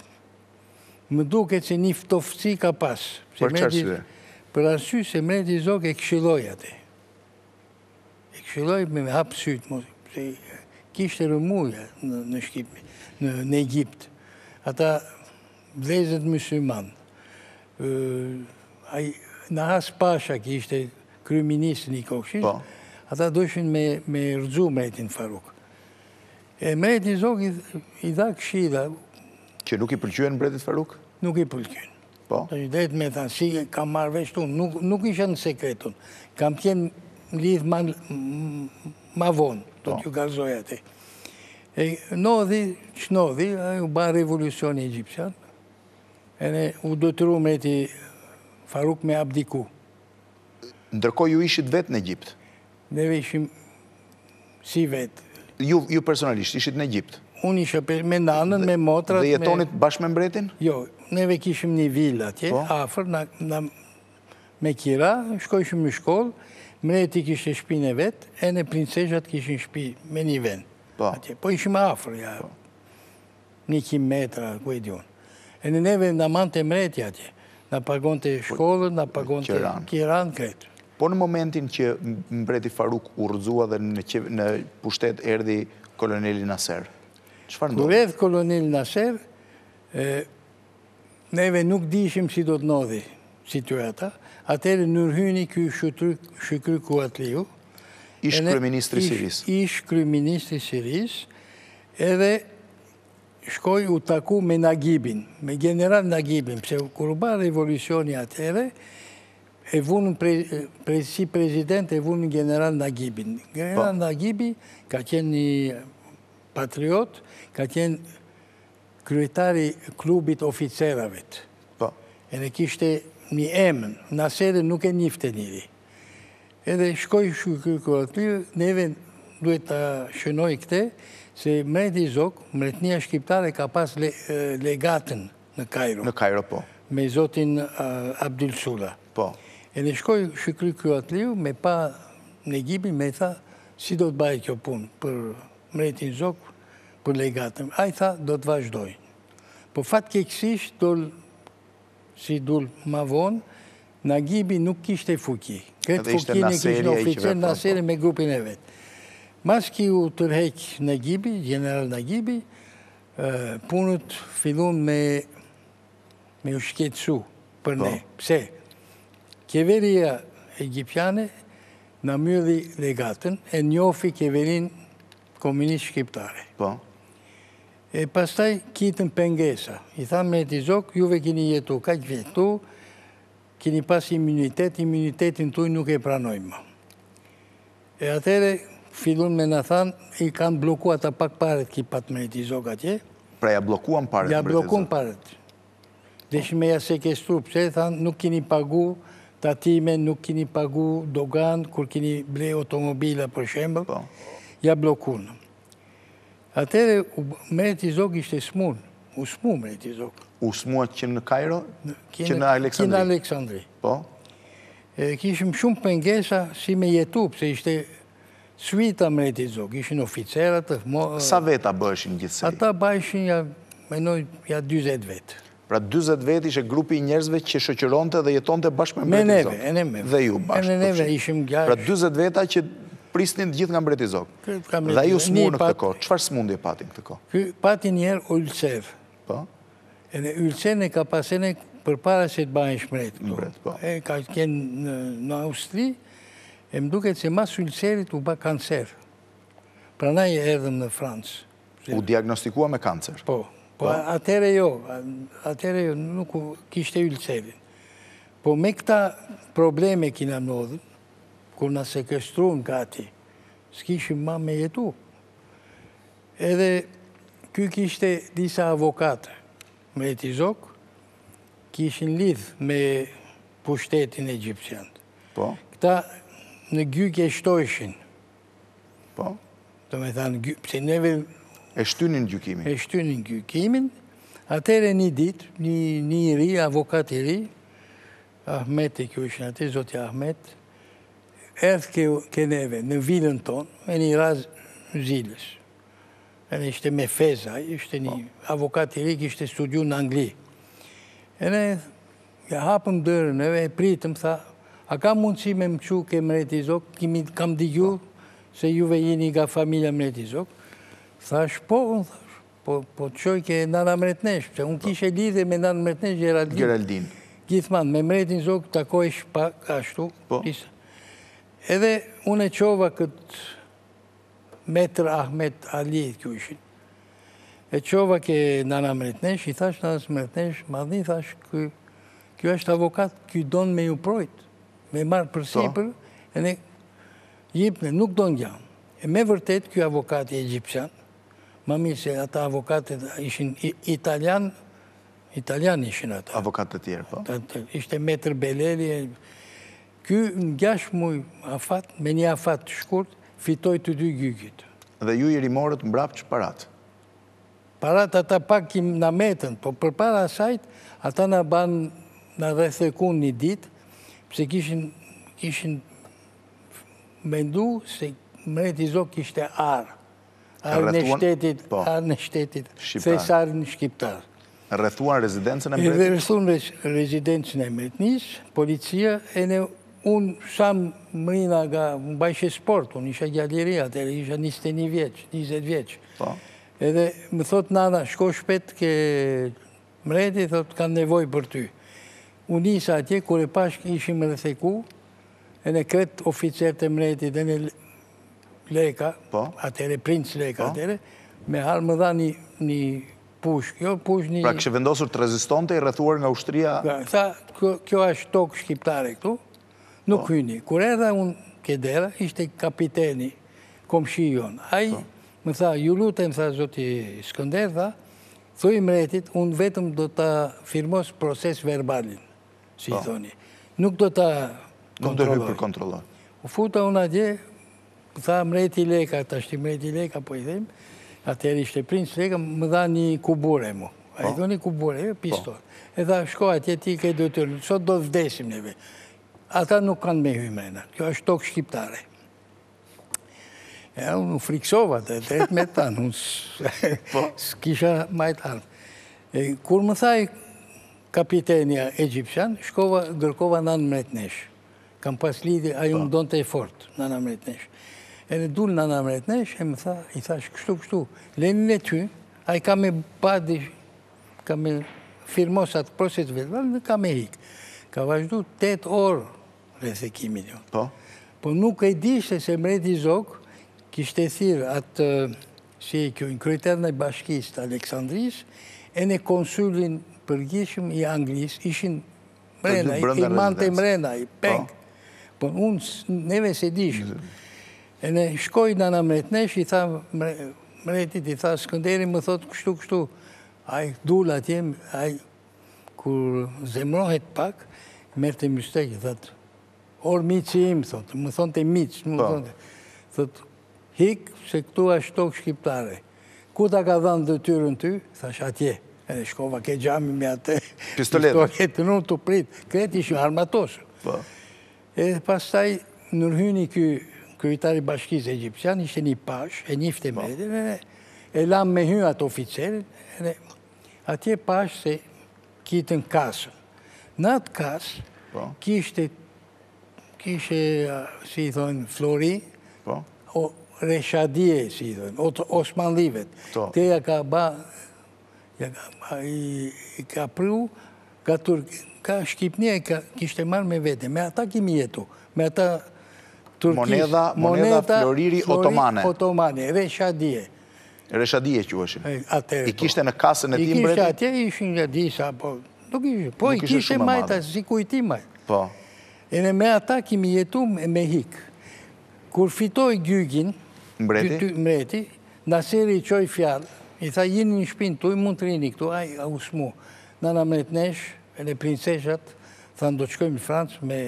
më duke që një ftofci ka pasë. Për qërë Por dhe? Për arsy se mretin zokë e këshiloj atë. E këshiloj me hapë sytë kishtë rëmuja në Shqipë, në Egjipt. Ata vlezet mësëman. Në asë pasha kishtë kryministë një kokëshin, po. ata dushin me rëdzu mretin Faruk. E mretin zog i dha këshida. Që nuk i pëlqyën mretin Faruk? Nuk i pëlqyën. Po? Dhe të me thanë, si kam marrë nuk isha në sekretun. Kam tjenë në lidhë ma vonë, të t'ju po. gazoj atë. Nodhi, që nodhi, u ba revolucioni egyptian, e ne u dëtëru me ti Faruk me abdiku. Ndërko ju ishit vetë në Egypt? Ne ishim si vetë. Ju personalisht ishit në Egypt? Unë isha me nanën, me motrat. Dhe jetonit bashkë me mbretin? Jo, neve kishim një villa tje, po. afer, me kira, shkojshim në shkollë, Mreti kishtë shpi në vetë, e në princeshat kishtë në shpi me një vend. Po ishë më afrë, ja. Po. Një kim metra, ku e dionë. E në neve në mantë e mreti atje. Në pagon të po, shkollën, në pagon të kiranë kretë. Po në momentin që mbreti Faruk urdzua dhe në pushtet erdi koloneli Naser? Kër edhe koloneli Naser, neve nuk dishim si do të nodhi situata, atëri nërhyni kjo shëtry Kuatliu. ku atë liju. Ishë kërë ministri Siris. Ishë kërë ministri Siris, edhe shkoj u taku me Nagibin, me general Nagibin, përse kërë ba revolucioni atëre, e vunë prej si prezident, e vunë general Nagibin. General po. Nagibin ka qenë një patriot, ka qenë kryetari klubit oficeravet. Po. E në kishte një emën, në asere nuk e njëftë e njëri. Edhe shkoj shkoj kërë kërë neve duhet të shënoj këte, se mrejti zok, mrejtënia shkiptare ka pas legatën në Kajro. Në Kajro, po. Me zotin Abdil Sula. Po. Edhe shkoj shkry kjo atë me pa në gjibin, me tha, si do të bajë kjo punë për mrejtin zok, për legatën. A i tha, do të vazhdojnë. Po fat kekësish, do si dulë ma vonë, Nagibi nuk kishte fuki. Këtë fuki në kishte oficer në seri me grupin e vetë. Mas ki u tërheq Nagibi, general Nagibi, punët fillon me me u shketsu për po. ne. Pse? Keveria egipjane në mjëdhi legatën e njofi keverin komunisht shqiptare. Po? E pastaj kitën pengesa. I thamë me t'i zokë, juve kini jetu, ka që vjetu, kini pas imunitet, imunitetin tuj nuk e pranojmë. E atere, fillun me në thanë, i kanë bloku ata pak paret ki patë me t'i zokë atje. Pra ja blokuan paret? Po. Ja blokuan paret. Dhe shme ja sekestru, pëse, thanë, nuk kini pagu tatime, nuk kini pagu doganë, kur kini ble otomobila për shemblë, ja blokuanë. Atere, mërët i zogë ishte smunë, u smu mërët zogë. U smu që në Kajro, që në Aleksandri? Që në Aleksandri. Po? Kishëm shumë pëngesa si me jetu, pëse ishte svita mërët i zogë, ishin oficerat. Sa veta bëshin gjithsej? Ata bëshin, menoj, ja 20 vetë. Pra 20 vetë ishe grupi i njerëzve që shëqëronte dhe jetonte bashkë me mërët i zogë? Me neve, e ne me. Dhe ju bashkë. Me neve, ishim gjarë. Pra 20 veta që prisnin gjithë nga mbreti zogë. Dhe ju smurë në këtë ko, qëfar smundi e pati në këtë ko? Pati njerë o Po? E në ilcev në ka pasene për para se të bajnë shmret. Mbret, po. E ka kënë në Austri, e mduke që mas u u ba kancer. Pra na i edhëm në Francë. U diagnostikua me kancer? Po. Po, po. atere jo, atere jo, nuk kishte ylcevin. Po, me këta probleme kina më nodhën, kur në sekestru në kati, s'kishim ma me jetu. Edhe kjo kishte disa avokatë me jetizok, kishin lidh me pushtetin e gjipësjant. Po? Këta në gjyë e shtojshin. Po? Të me thanë pëse neve... E shtynin gjykimin. E shtynin gjykimin. Atere një dit, një një ri, avokat i ri, Ahmet e kjo ishën atë, zotja Ahmet, erdhë ke, neve në vilën tonë, me një razë në zilës. E në ishte me feza, ishte një po. avokat i rikë, ishte studiu në Angli. E në ja hapëm dërën, e pritëm, tha, a ka mundësi me më që ke mreti zok, kimi kam digju po. se juve jeni nga familja mreti zok. Tha, shpo, unë tha, po, po të qoj ke nana mretnesh, pëse unë po. kishe lidhe me nana mretnesh Gjeraldin. Gjeraldin. Gjithman, me mretin zok, takojsh pak ashtu, po. Pisa. Edhe unë e qova këtë metrë Ahmet Ali, kjo ishin. E qova ke nana mretnesh, i thash nana mretnesh, madhin, thash, kjo është avokat, kjo donë me ju projtë, me marë për po. sipër, e ne jipëne, nuk donë gjamë. E me vërtet, kjo avokat e egyptian, më mirë se ata avokatet ishin italian, italian ishin ata. Avokatet tjerë, po? Ishte metrë beleri, e... Ky në gjash muj afat, me një afat të shkurt, fitoj të dy gjykit. Dhe ju i rimorët mbrap që parat? Parat ata pak kim në metën, po për para sajt, ata në banë në rrethekun një dit, pëse kishin mendu se mret i zok ishte arë. Arë në shtetit, po. arë në shtetit, fes arë në shkiptarë. Rrethuan rezidencën e mretë? Rrethuan rezidencën e mretë njësë, policia e në unë sam mërina nga e sport, unë isha gjalliri, atër isha 21 vjeq, 20 vjeq. Edhe më thot nana, shko shpet ke mreti, thot kanë nevoj për ty. Unë isha atje, kure pashkë ishim rëtheku, e në kretë oficer të mreti dhe në leka, po. atere, princë leka po. atere, me halë më dha një një... Jo, pra kështë vendosur të rezistonte i rëthuar nga ushtria? Kjo është tokë shkiptare këtu, Nuk hyni. Kur edhe unë kedera, ishte kapiteni, komëshi jonë. Ajë, po. më tha, ju lutë më tha, zoti Skënder, tha, thuj mretit, unë vetëm do të firmos proces verbalin, si i po. thoni. Nuk do të kontrolojnë. Nuk do të hypër U futa unë adje, më tha, mreti leka, të ashti mreti leka, po i them, atër ishte prins leka, më dha një kubure mu. A i dhoni po. kubure, jo, pistol. E tha, shko, atje ti ke do të të të vdesim neve. të ata nuk kanë me hymena. Kjo është tokë shqiptare. Ja, unë friksova të të jetë me tanë. unë (laughs) po. s'kisha majtë harë. Kur më thaj kapitenja egyptian, shkova, gërkova në në mretë neshë. Kam pas lidi, a ju më donë të efort në në mretë neshë. E në dulë në në mretë neshë, e më tha, i thash, kështu, kështu, leni në ty, a i kam e badi, kam e firmosat proset vërbër, në kam e hikë. Ka vazhdu të orë, rethekimin jo. Po? Po nuk e dishte se mreti Zok kishte thirë atë si e kjo, në kryetar në bashkis të Aleksandris, e në konsulin përgjishëm i Anglis, ishin mrena, i mante mrena, i po. peng. Po, unë, neve se dishëm. E në shkoj në në mretnesh, i tha mretit, i tha skënderi, më thotë kështu, kështu, aj, dula atjem, aj, kur zemrohet pak, mërë të mjështek, i thatë, Orë mi imë, thotë, më thonë të mi më po. thonë të... Thotë, hikë, se këtu e shtokë shkiptare. Ku ta ka dhënë dhe tyrën ty, thash atje. E shkova ke gjami me atë... (laughs) Pistoletë. Pistoletë, në të pritë, kretë ishë armatosë. Po. E pas taj, nërhyni kë kërëtari bashkizë egyptian, ishte një pashë, e njifë të medinë, po. e lam me hyë atë atje pashë se kitën kasën. Në atë kasë, kishte ishe, si i thonë, Flori, po. o Reshadie, si i thonë, o Osman po. Te ka ba, ja i ka pru, ka turke, ka Shqipnia, ka kishte marrë me vete, me ata kimi jetu, me ata turkish, moneda, moneda, floriri, otomane. otomane, Reshadie. Reshadie që ueshin. I kishte në kasën e tim bretë? I kishte atje, ishin nga disa, po, nuk ishin, po i kishte majta, si kujti majta. po, po, E në me ata kimi jetu me hikë. Kur fitoj gjygin, mreti, në seri i qoj fjallë, i tha jini një shpinë, tu i mund të rini këtu, a usmu. Në në mret nesh, e le princeshat, tha në do qkojmë në Francë me...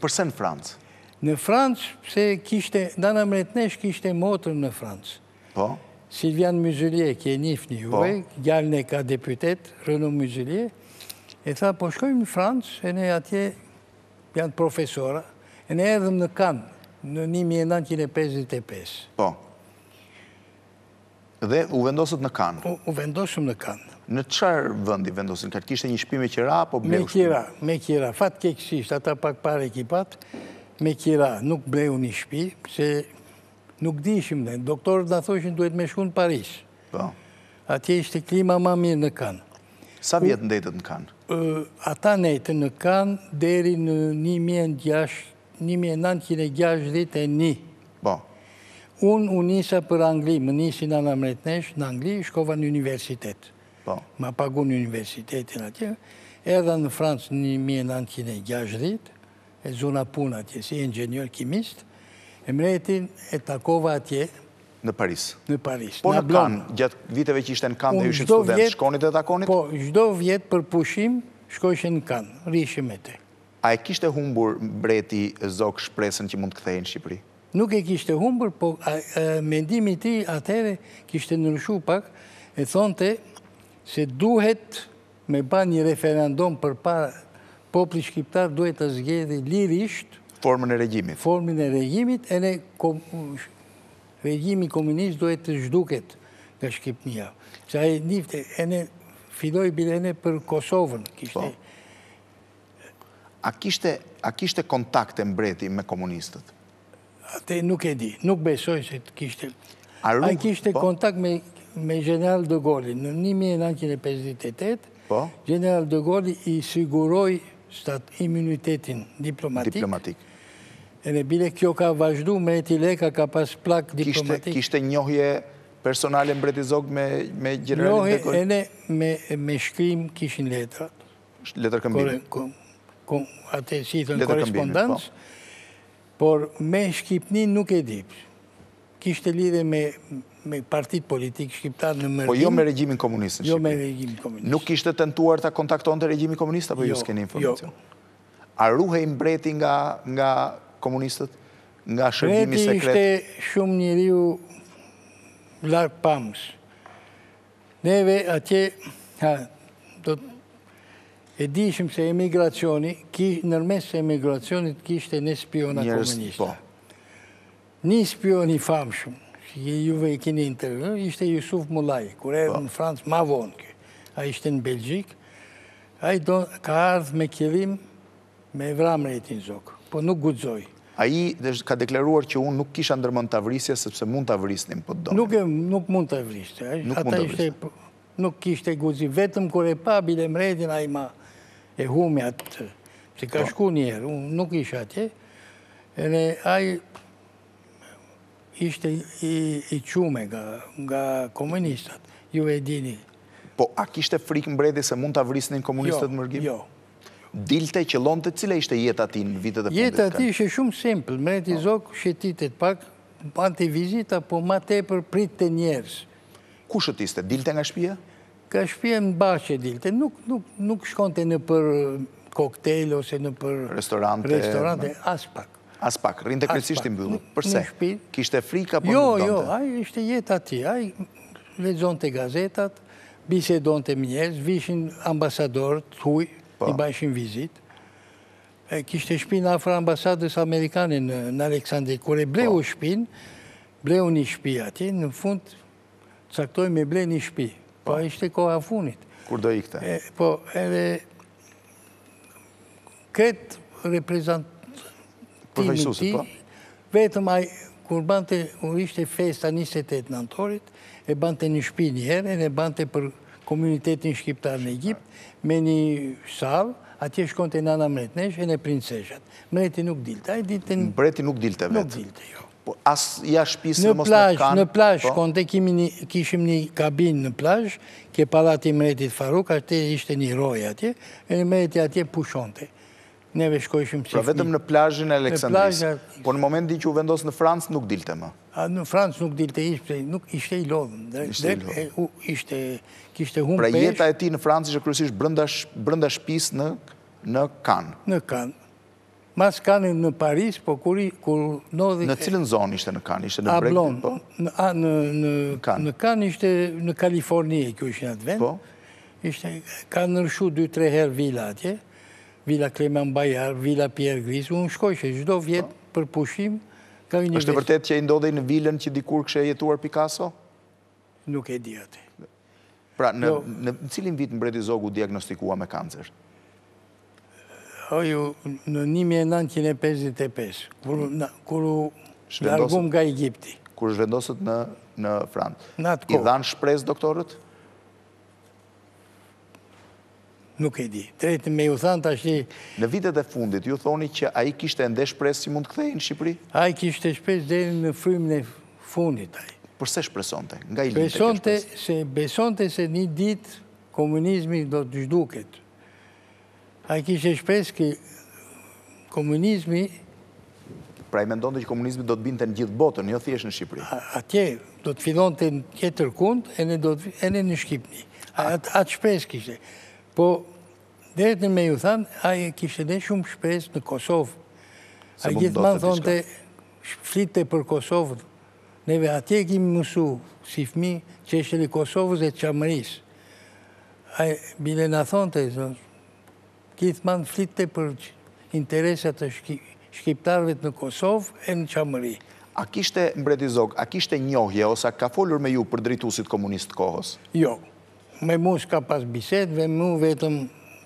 Përse në Francë? Në Francë, pëse kishte, në në mret nesh, kishte motër në Francë. Po? Silvian Muzulje, kje njifni po. juve, gjalën e ka deputet, rënu Muzulje, e tha, po shkojmë në Francë, e ne atje janë profesora, e ne edhëm në kanë në 1955. Po. Dhe u vendosët në kanë? U vendosëm në kanë. Në qarë vëndi vendosën? Ka kishte kishtë një shpi me kjera, po bleu shpi? Me kjera, me kjera. Fatë keksisht, ata pak pare ekipat, me kjera nuk bleu një shpi, se nuk dishim dhe. Doktorët në thoshin duhet me shku në Paris. Po. Atje ishte klima ma mirë në kanë. Sa vjetë ndetët në kanë? ata nejtë në kanë deri në 1961. Bo. Unë u njësa për Angli, më njësi në Amretnesh, në Angli, shkova në universitet. Bo. Po. Ma pagu në universitetin atje, edhe në Francë në 1960, e zona puna atje, si ingenjër kimist, e mretin e takova atje, Në Paris. Në Paris. Po në kanë, gjatë viteve që ishte në kanë dhe ishte student, shkonit dhe takonit? Po, gjdo vjetë për pushim, shkojshë në kanë, rishim e te. A e kishte humbur breti zokë shpresën që mund të kthejnë Shqipëri? Nuk e kishte humbur, po mendimi ti atere kishte nërshu pak, e thonte se duhet me ba një referendum për para popli shqiptar duhet të zgjedi lirisht formën e regjimit. Formën e regjimit e ne regjimi komunist dohet të zhduket nga Shqipnia. Se aje njifte, ene filoj bilene për Kosovën. Po. A kishte kontakte mbreti me komunistët? Ate nuk e di, nuk besoj se të kishte. A kishte po. kontakt me General de Gaulle. Në 1958, po. General de Gaulle i siguroj imunitetin diplomatik. Diplomatik. E në bile kjo ka vazhdu, me t'i leka ka pas plak diplomatik. Kishte njohje personale mbreti zog me gjerërin dhe Njohje e në me shkrim kishin letrat. Letrë këmbimit? Ate atë si të korespondansë, po. por me Shqipnin nuk e dipës. Kishte lidhe me me partit politik shqiptar në mërgjim... Po jo me regjimin komunistë në Shqipë? Jo me regjimin komunistë. Nuk ishte tentuar të kontakton të regjimin komunistë, apo ju s'keni informacion? Jo, jo. jo. A ruhe i mbreti nga komunistët? Nga shërgjimi sekret? Kreti ishte shumë njëriu larkë pamës. Neve atje, e dishim se emigracioni, nërmes emigracionit kishte në spiona komunista. Një spioni po. famshëm, që juve i kini intervjë, ishte Jusuf Mulaj, kur e po. në Francë, ma vonë kë, a ishte në Belgjikë, a i ka ardhë me kjevim, me vramë rejtin zokë, po nuk gudzojë. A i ka deklaruar që unë nuk kisha ndërmën të avrisje, sepse mund të avrisnim për po të donë. Nuk mund të avrisje. Nuk mund të avrisje. Po, nuk kishte guzi. Vetëm kër e pa, bile mredin, a i ma e humi atë. Se ka po. shku njerë, unë nuk isha atje. E a i ishte i qume nga komunistat. Ju e dini. Po, a kishte frikë mbredi se mund të avrisnin komunistët mërgjim? Jo, jo dilte që lonte, cile ishte jetë ati në vitët e fundit? Jetë ati ishte shumë simple, me të po. zokë shetitit pak, anti vizita, po ma te për prit të njerës. Ku shëtiste, dilte nga shpia? Ka shpia në bashkë dilte, nuk shkonte në për koktejl ose në për restorante, as pak. As pak, rinë të kërësisht i mbëllu, përse? Kishte frika, për në Jo, jo, aj, ishte jetë ati, aj, vezon të gazetat, bisedon të mjës, vishin ambasador të Po. i bashkim vizit, kishte shpin afer ambasadës Amerikanë në Aleksandri, kur e bleu po. shpin, bleu një shpi ati, në fund, caktoj me ble një shpi, po, po. ishte koha funit. Kur do i Po, edhe, këtë reprezantimi ti, vetëm a kur bante, u ishte festa 28 në antorit, e bante një shpi njëherë, e bante për komunitetin shqiptar në Egjipt, me një sal, ati e shkonte nana mretnesh e në princeshat. Mreti nuk dilte, a i ditë... Mreti nuk dilte vetë? Nuk dilte, jo. Po, as ja shpisë në mos në kanë? Në plash, po? shkonte, kishim një kabin në plash, ke palati mretit Faruk, ashtë të ishte një roj atje, e në mreti atje pushonte. Neve shkojshim që... Pra vetëm në plajën e Aleksandris. Po në moment di që u vendosë në Francë, nuk dilte më. Në Francë nuk dilte ishte, nuk ishte i lodhën. Ishte i lodhën. Ishte, kishte humë Pra jeta e ti në Francë ishe kërësisht brënda shpis në Cannes. Në Cannes. Mas kanë në Paris, po kur nodhë... Në cilën zonë ishte në kanë, ishte në bregjë? Ablon, po? në kanë ishte në Kalifornie, kjo ishte në atë vend, po? ishte kanë nërshu 2-3 herë vila atje, Vila Kremen Bajar, Vila Pierre Gris, unë shkoj që gjdo vjetë po. për pushim, ka një një është të vërtet që i ndodhej në vilën që dikur kështë e jetuar Picasso? Nuk e di atë. Pra, në jo. cilin vitë mbreti Zogu diagnostikua me kancer? Oju, në 1955, e nënë kuru largum nga Egipti. Kuru shvendosët në Frantë. Në atë kohë. I dhanë shprez doktorët? nuk e di. Tretë me ju thanë të ashtë... Në vitet e fundit, ju thoni që a i kishte ndesh presë si mund të kthejnë Shqipëri? A i kishte shpesë dhe në frymën e fundit. Përse shpresonte? Nga i linte kështë presë? Besonte se një ditë komunizmi do të zhduket. A i kishte shpesë kë komunizmi... Pra i mendonte që komunizmi do të binte në gjithë botën, një jo thjesht në Shqipëri? Atje do të fidonte në kjetër kundë, e në Shqipëni. të shpesë kishte... Po, të me ju thanë, aje kishtë edhe shumë shpesë në Kosovë. A gjithë manë thonë të flitë të për Kosovët. Neve atje kemi mësu, si fmi, që eshte në Kosovës e qamërisë. Aje, bile në thonë të, gjithë manë flitë të për interesat të shkiptarëve në Kosovë e në qamëri. A kishte, mbreti a kishte njohje, ose ka folur me ju për dritusit komunistë kohës? Jo. Jo. Me mu s'ka pas biset, ve mu vetëm...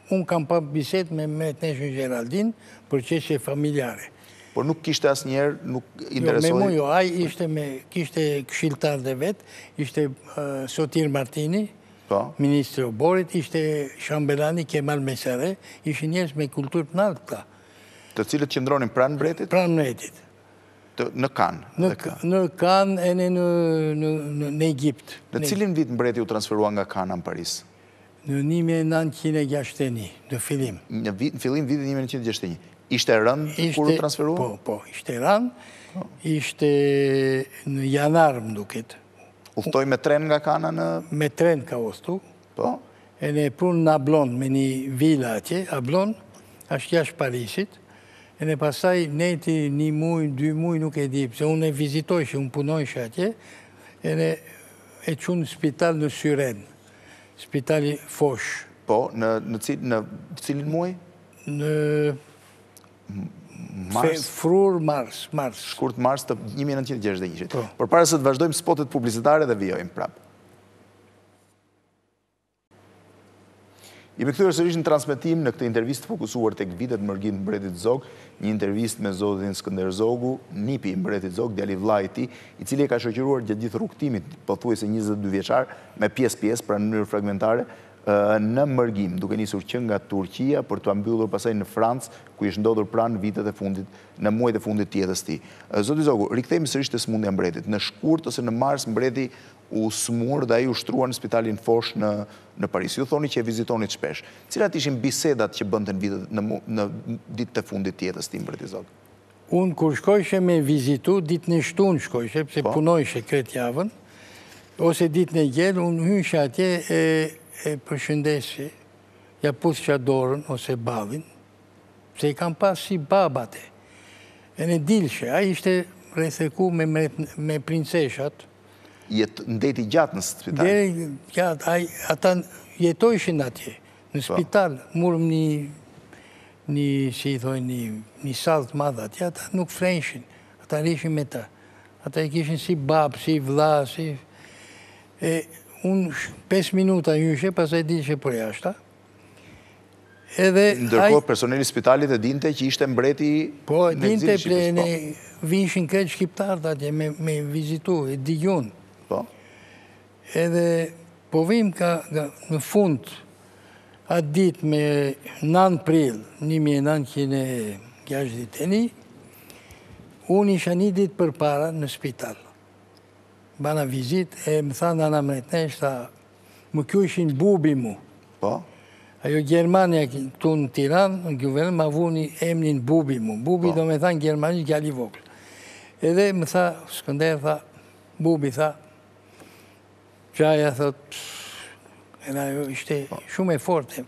Unë kam pas biset me me të Gjeraldin për qështë e familjare. Por nuk kishtë asë njerë, nuk interesojnë... Jo, me mu jo, aj ishte me... Kishtë këshiltar dhe vetë, ishte Sotir Martini, po. Ministrë borit, ishte Shambelani, Kemal Mesare, ishte njerës me kulturë për nartë ta. Të cilët qëndronin pranë mbretit? Pranë mbretit në Kanë. Në Kanë e në në Në cilin vit mbreti u transferua nga Kanë në Paris? Në 1961, në filim. Në filim vitë 1961. Ishte rënd kur u transferua? Po, po, ishte rënd. Po. Ishte në janarë më duket. Uftoj me tren nga Kanë në... Me tren ka ostu. Po. E në punë në Ablon, me një vila atje, Ablon, ashtë jashtë Parisit. E në pasaj, nejti një mujë, dy mujë nuk e di, pëse unë e vizitojshë, unë punojshë atje, e në e qënë spital në Syren, spitali Fosh. Po, në cilin muaj? Në... Mars? Frur Mars, Mars. Shkurt Mars të 1961. Por parës të vazhdojmë spotet publicitare dhe vjojmë prapë. I me këtër sërish në transmitim në këtë intervjist të fokusuar të këtë vitet mërgjit në zogë, një intervjist me Zodin Skënder Zogu, nipi mbretit Zog, djali vlajti, i cili e ka shëqyruar gjithë gjithë rukëtimit, përthuaj se 22 vjeqar, me pjesë-pjesë, pra në njërë fragmentare, në mërgim, duke një që nga Turqia, për të ambyllur pasaj në Francë, ku ishë ndodhur pranë vitet e fundit, në muajt e fundit tjetës ti. Zodin Zogu, rikëthejmë sërishtë të smundja mbretit, në shkurt ose në mars mbreti u smurë dhe a i shtrua në spitalin Fosh në Paris. Ju thoni që e vizitonit shpesh. Cilat ishin bisedat që bëndë në ditë të fundit tjetës tim, bërti zotë? Unë kur shkojshë me vizitu, ditë në shtunë shkojshë, pëse po. punojshë këtë javën, ose ditë në gjellë, unë që atje e përshëndesi, ja pusë që adorën ose bavin, pëse i kam pasë si babate. E në dilëshë, a ishte rrethëku me princeshatë, jetë ndeti gjatë në spital. Deri gjatë, ata jetojshin atje, në po. spital, murëm një, një, si i thoi, një, një saltë madhë atje, ata nuk frenshin, ata rishin me ta. Ata i kishin si babë, si vla, si... E, unë 5 minuta njëshe, pas e dinë që për po jashta. Edhe... Ndërkohë, personeli spitalit e dinte që ishte mbreti... Po, dinte, ne vinshin këtë shkiptarët atje me, me vizitu, e digjunë edhe po vim ka në fund atë dit me 9 pril 1961, unë isha një dit për para në spital. Bana vizit e më tha në anamretne, shta më kjo ishin bubi mu. Po? Ajo Gjermania këtu në Tiran, në Gjuvenë, më avu një emnin bubi mu. Bubi po. do me tha në Gjermani, gjalli voglë. Edhe më tha, shkënder, tha, bubi, tha, qaja thot, e na ishte po. shumë e forte.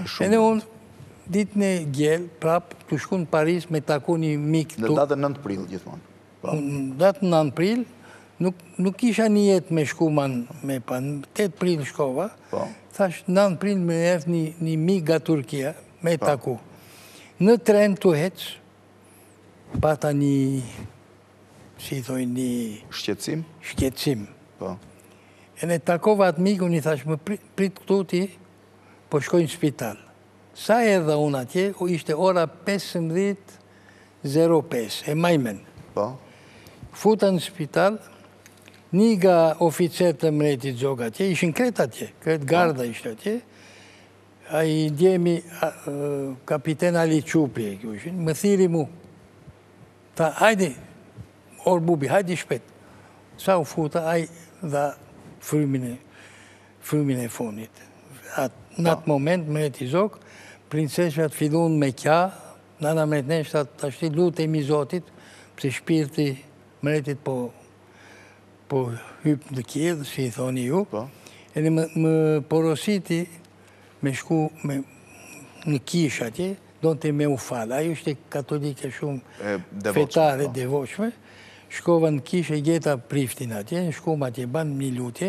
E në unë, ditë në gjelë, prapë, të shku në Paris me taku një mikë të... Në datë në në prilë, gjithmonë. Në datë në në prilë, nuk isha një jetë me shku manë me panë, të të prilë shkova, po. thash në në prilë me jetë një mikë nga Turkia, me po. taku. Në tren të hecë, pata një... Si thoi një... Shqecim? Shqecim. Po. E në takova atë miku, një thash, më pritë këtu ti, po shkojnë në shpital. Sa e dhe unë atje, u ishte ora 15.05, e majmen. Po? Futa në shpital, një nga oficer të mreti dzoga atje, ishin kret atje, kret garda po. ishte atje, a i djemi kapiten Ali Qupi, më thiri mu, ta, hajdi, orë bubi, hajdi shpet. Sa u futa, i dhe frymin e fundit. Në atë po. moment, më reti zokë, princeshme atë fidhun me kja, në më reti neshtë atë ashti lutë e mizotit, përse shpirti më reti po, po hypë në kjedhë, si i thoni ju, po. edhe më porositi me shku në kisha tje, do të me u falë, ajo është e katolike shumë fetare, devoqme shkova në kishë e gjeta priftin atje, në shkova atje, banë një lutje,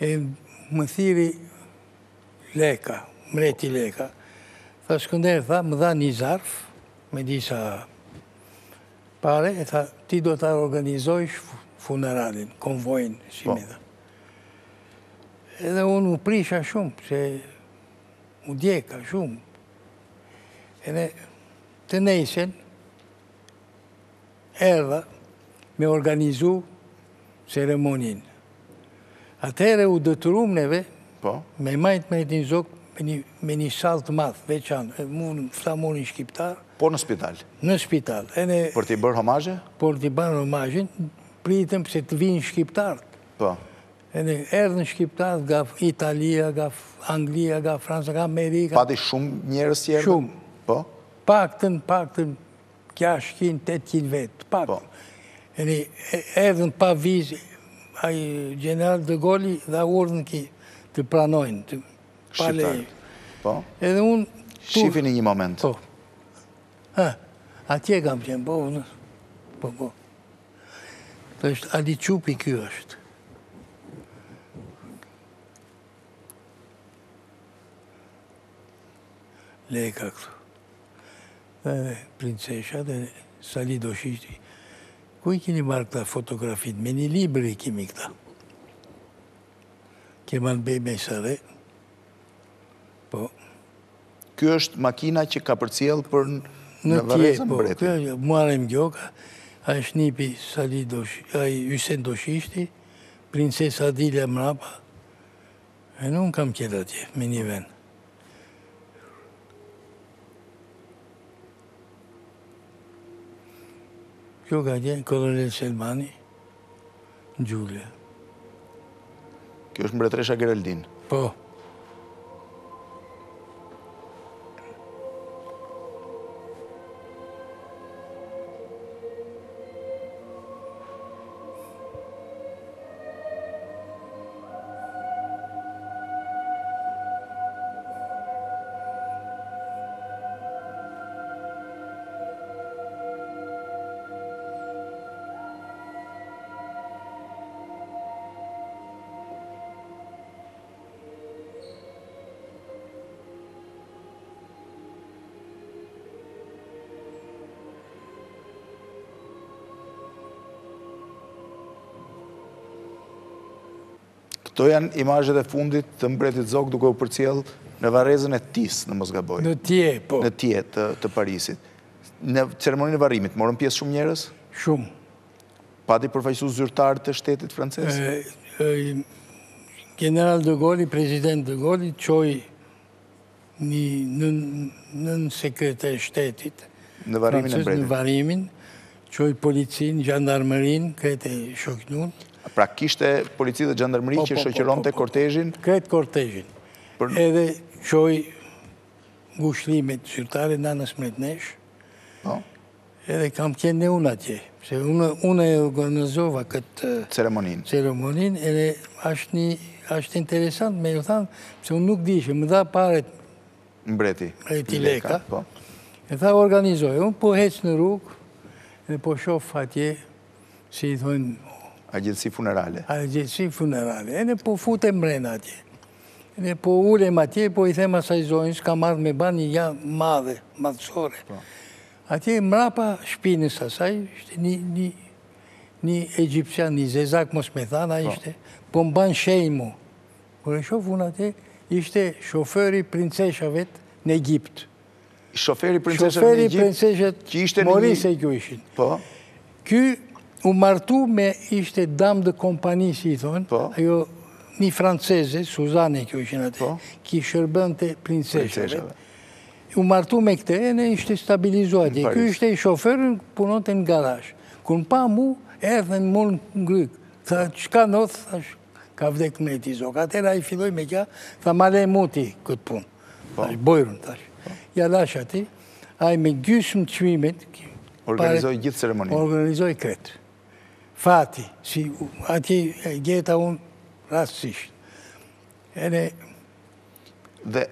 e më thiri leka, mreti leka. Tha shkënderë, tha, më dha një zarf, me disa pare, e tha, ti do të organizojsh funeralin, konvojnë, si me po. dha. Edhe unë më prisha shumë, se më djeka shumë. Edhe të nejsen, erdha, me organizu ceremonin. Atere u dëturum neve, po? me majtë me të një zokë, me një, me një salt madhë, veçan, mund, fta mundin shkiptar. Por në spital? Në spital. Ene, për t'i bërë homajë? Por t'i bërë homajën, pritëm se të vinë shkiptartë. Po. Ene, erdhë në shkiptartë, ga Italia, ga Anglia, ga Fransa, ga Amerika. t'i shumë njërës tjerë? Shumë. Po? Pakëtën, pakëtën, kja shkinë 800 vetë, Po. Eni, në pa vizë, i general dhe goli dhe urdhën ki të pranojnë. Shqiptarë. Po? Edhe unë... Shqifin i një moment. Po. Ha, atje kam qenë, po, në... Po, po. Të po është Ali Qupi kjo është. Leka këtu. Dhe princesha dhe Sali Doshiti. Ku i keni marrë këta fotografit? Me një libër i kemi këta. Kemi anë bej me sare. Po. Kjo është makina që ka për për në varezën bretë? Në tje, po. Kjo është muarem gjoka. A është njëpi sali doshishti, a i ysen doshishti, princesa Adilja Mrapa. E nuk kam kjeda tje, me një venë. Kjo ka qenë kolonel Selmani, në Gjulia. Kjo është mbretresha Geraldin? Po. Këto janë imajët e fundit të mbretit Zog duke u përcjell në varezën e tis në Mosgaboj. Në tje, po. Në tje të Parisit. Në ceremoninë e varimit, morën pjesë shumë njerës? Shumë. Pati përfajsu zyrtarë të shtetit frances? General de Gaulle, president de Gaulle, qoj një nën sekret e shtetit. Në varimin e mbretit? Në varimin, qoj policinë, gjandarmerin, kretë e shoknunë. Pra kishte polici dhe gjendërmëri po, që po, po, shëqëron të kortejin? Kretë kortejin. Edhe qoj ngushlimit syrtare në nësë mretnesh. Edhe kam qenë në unë atje. Se unë e organizova këtë... Ceremonin. Eh, Ceremonin. Edhe ashtë interesant me ju thanë, se unë nuk dishe, më dha paret... Mbreti. Mbreti leka. E tha organizoj. Unë po hecë në rrugë, edhe po shofë atje, si i thonë Agjensi funerale. Agjensi funerale. E ne po futëm mrena atje. E ne po ulem atje, po i thema sa i zonjës, ka marrë me banë një janë madhe, madhësore. Po. Atje mrapa shpinës asaj, ishte një egyptian, një zezak, mos me thana po. ishte, po më banë shenjë mu. Kër e shofë unë atje, ishte shoferi princeshavet në Egypt. Shoferi princeshavet në Egypt? Shoferi princeshavet, Morise kjo ishin. Po? Kjo U martu me ishte dam dhe kompani, si i thonë, po. ajo një franceze, Suzane kjo ishën atë, po. ki shërbën të princeshëve. U martu me këte e ne ishte e Kjo ishte i shoferën punon të në garash. Kun pa mu, erdhe në mund në grykë. Tha, qka në thë, thash, ka vdek me ti zokë. Atëra i filloj me kja, tha, male muti këtë punë. Po. Thash, bojrën, thash. Ja lash ati, a i me gjysëm të qmimit, Organizoj gjithë ceremoni. Organizoj kretë fati, si ati e gjeta unë rastësisht. Dhe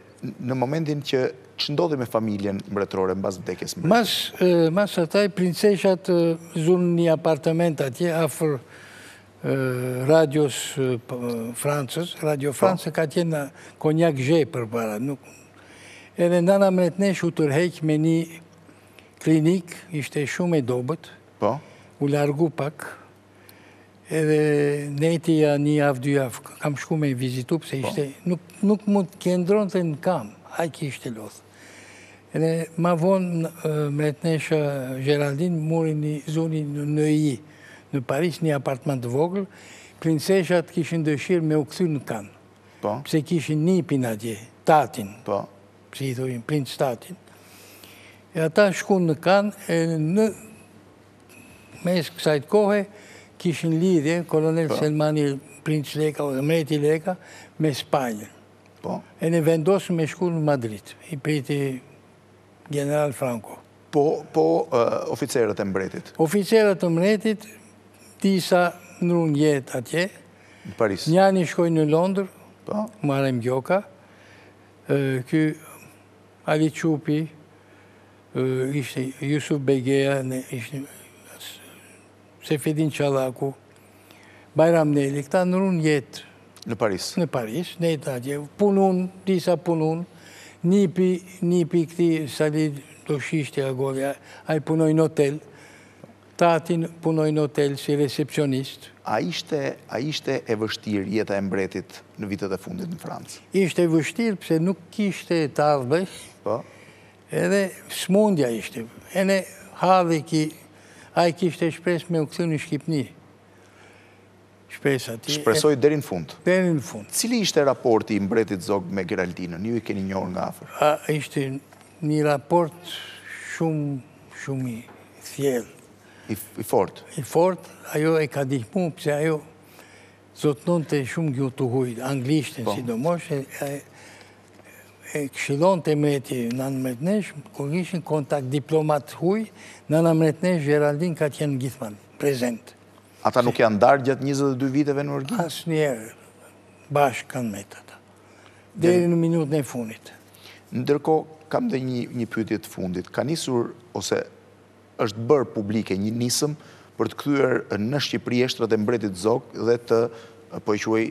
në momentin që që ndodhe me familjen mbretrore në bazë vdekjes mbretrore? Masë ataj, princeshat zunë një apartament atje, afër radios po, Fransës, radio po. Fransës ka tjenë në konjak zhej për para. E në nana mretnesh u tërhejk me një klinik, ishte shumë e dobet, po. u largu pak, edhe neti ja një avë, dy avë, kam shku me i vizitu, pëse po. ishte, nuk mund të kendron të në kam, hajki ishte lothë. Edhe ma vonë mretneshë Gjeraldin, muri një zoni në nëji, në Paris, një apartman të voglë, princeshat kishin dëshirë me u këthy në kanë, pëse po. kishin një atje, tatin, pëse po. i thujin, princë tatin. E ata shku në kanë, në mes kësajt kohë, kishin lidhje, kolonel po. Selmani Prince Leka, Mreti Leka, me Spanjën. Po. E në vendosë me shkullë në Madrid, i priti General Franco. Po, po oficerët e mbretit? Oficerët e mbretit, disa nërën jetë atje. Në Paris. Një anë shkoj në Londër, po. Marem Gjoka, ky Ali Qupi, ishte Jusuf Begeja, ishte se Fedin Qalaku, Bajram Neli, këta nërun jetë. Në Paris? Në Paris, ne të atje, punun, disa punun, nipi, nipi këti salit do shishti a govja, a i punoj në hotel, tatin punoj në hotel si recepcionist. A ishte, a ishte e vështir jetë e mbretit në vitet e fundit në Francë? Ishte e vështir, pëse nuk kishte të ardhbesh, po. edhe smundja ishte, e ne ki A i kishtë e shpres me u këthu në Shqipni. Shpresoj dheri në fund. Dheri në fund. Cili ishte raporti i mbretit zog me Geraldinën? Një i keni njërë nga afrë. A ishte një raport shumë, shumë i thjelë. I fort? I fort. Ajo e ka dihmu, përse ajo zotënon të shumë hujtë, anglishtën, po. si do këshilon të mreti në në mretnesh, kur ishin kontakt diplomat huj, në në mretnesh Gjeraldin ka qenë gjithman, prezent. Ata nuk janë darë gjatë 22 viteve në mërgjit? Asë njerë, bashkë kanë me të ata. Deri në minutën e funit. Ndërko, kam dhe një pytit të fundit. Ka njësur, ose është bërë publike një njësëm për të këtyrë në Shqipëri eshtrat e mbretit zokë dhe të, po quaj,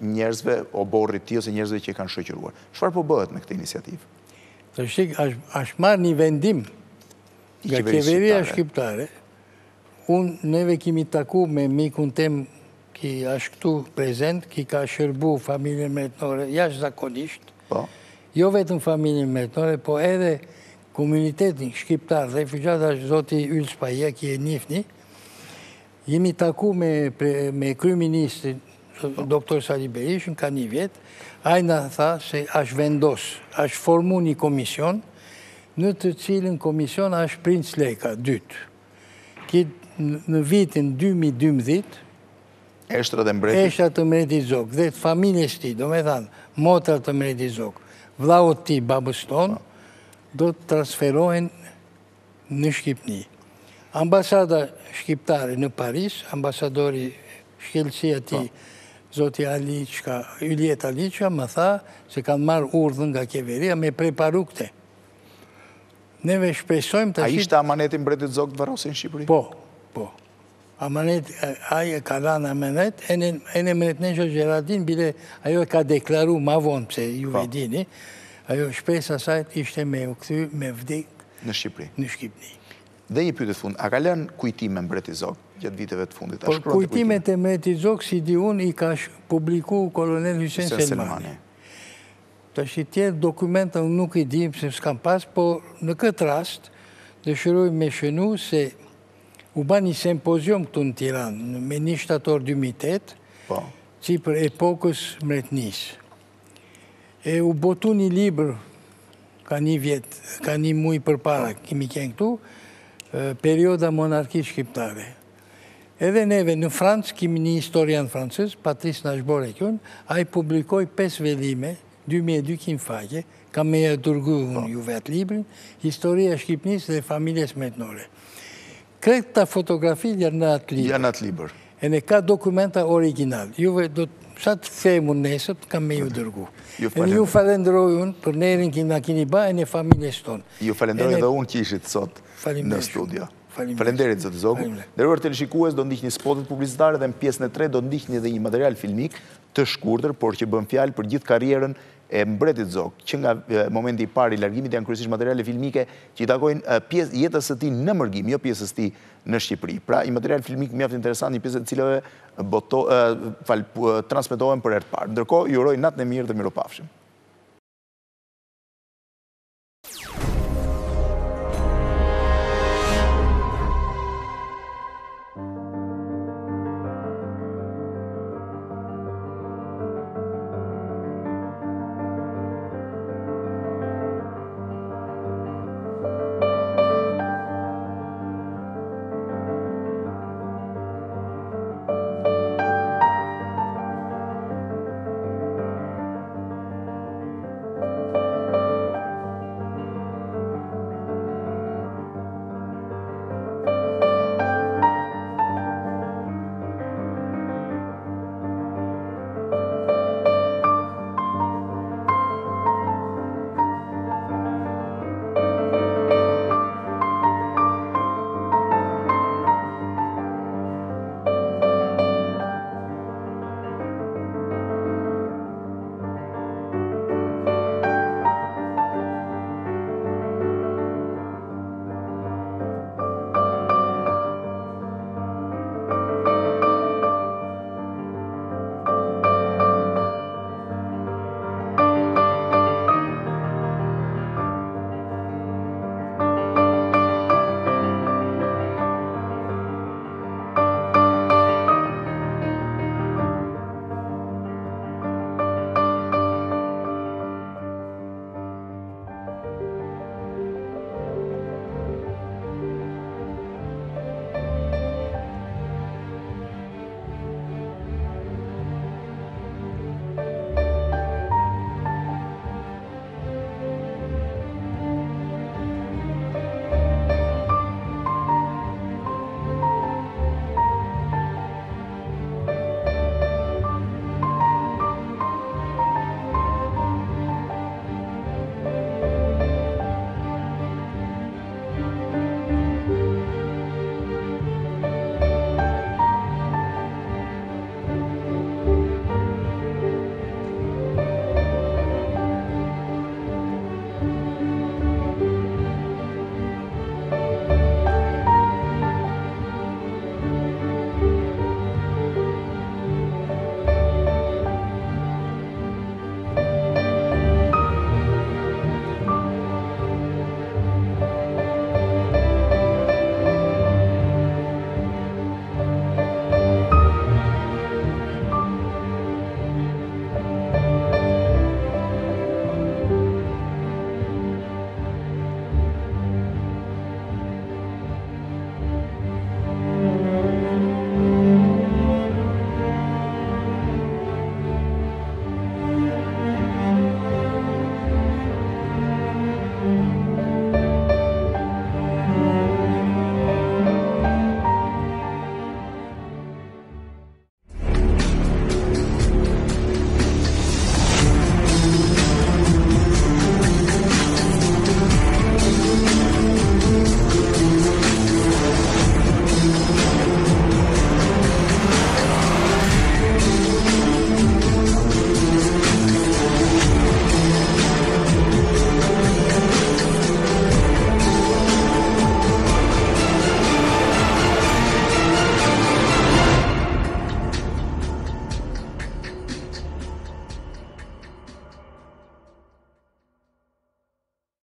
njerëzve o borri ti ose njerëzve që i kanë shëqëruar. Shfar po bëhet me këte iniciativë? Të shikë, është marë një vendim nga Kjeveria Shqiptare, Unë neve kimi taku me mikun tem ki është këtu prezent, ki ka shërbu familjen me të nore, jashtë zakonisht, po. jo vetëm familjen me të nore, po edhe komunitetin shqiptar, dhe i fëgjat është zoti ja ki e njëfni, jemi taku me kryministrin doktor Sali Berishën, ka një vjetë, ajna tha se është vendosë, është formu një komision, në të cilën komision është Prince Leka, dytë. Kitë në vitin 2012, eshtra të mreti zokë, dhe të familjes ti, do me thanë, motra të mreti zokë, vlaot ti, babës tonë, do të transferohen në Shqipni. Ambasada Shqiptare në Paris, ambasadori Shkelsia ti, po. Zoti Aliqka, Yljet Aliqka, më tha se kanë marrë urdhën nga keveria me preparu këte. Neve shpesojmë të shqipë... A ishte amanetin bretit zokë të varosin Shqipëri? Po, po. Amanet, aje e kalan amanet, e në në që Gjeradin, bile ajo e ka deklaru ma vonë, pëse ju po. e dini, ajo shpesa sajt ishte me u këthy, me vdik... Në Shqipëri. Në Shqipëni. Dhe i pyte fund, a ka lënë kujti me mbretit zokë? gjatë viteve të fundit. Por kujtimet e Mreti Zok, si di unë, i ka publiku kolonel Hysen Selmani. Të shi tjerë dokumentën nuk i dim se s'kam pas, por në këtë rast dëshëruj me shënu se u ba një sempozion këtu në Tiran, me një shtator 2008, si po. për epokës mretnis. E u botu një librë ka një vjetë, ka një mujë për para, po. kimi kënë këtu, perioda monarki shkiptare. Edhe neve në Francë, kimi një historian francës, Patrice Nashbore kjojnë, a i publikoj 5 vedhime, 2200 fakje, ka me e dërgu në ju vetë librin, historia e Shqipnis dhe familjes me të nore. Kretë ta fotografi janë në atë librin. Dhe në atë E ne ka dokumenta original. Ju vetë do të qatë femë në nesët, kam me ju dërgu. E në ju falendroj unë, për nërin kina kini ba e në tonë. shtonë. Ju falendroj edhe unë që ishit sot në studio. Falenderit, zëtë zogu. Dërëvër të lëshikues, do ndihni spotet publicitare dhe në pjesën e tre, do ndihni dhe një material filmik të shkurëtër, por që bën fjalë për gjithë karierën e mbretit zogë, që nga momenti i pari largimit janë kërësish materiale filmike që i takojnë pjesë jetës të ti në mërgim, jo pjesës ti në Shqipëri. Pra, i material filmik mjaftë interesant, një pjesët cilëve transmitohen për e rëtë parë. Ndërko, ju natë në mirë dhe miro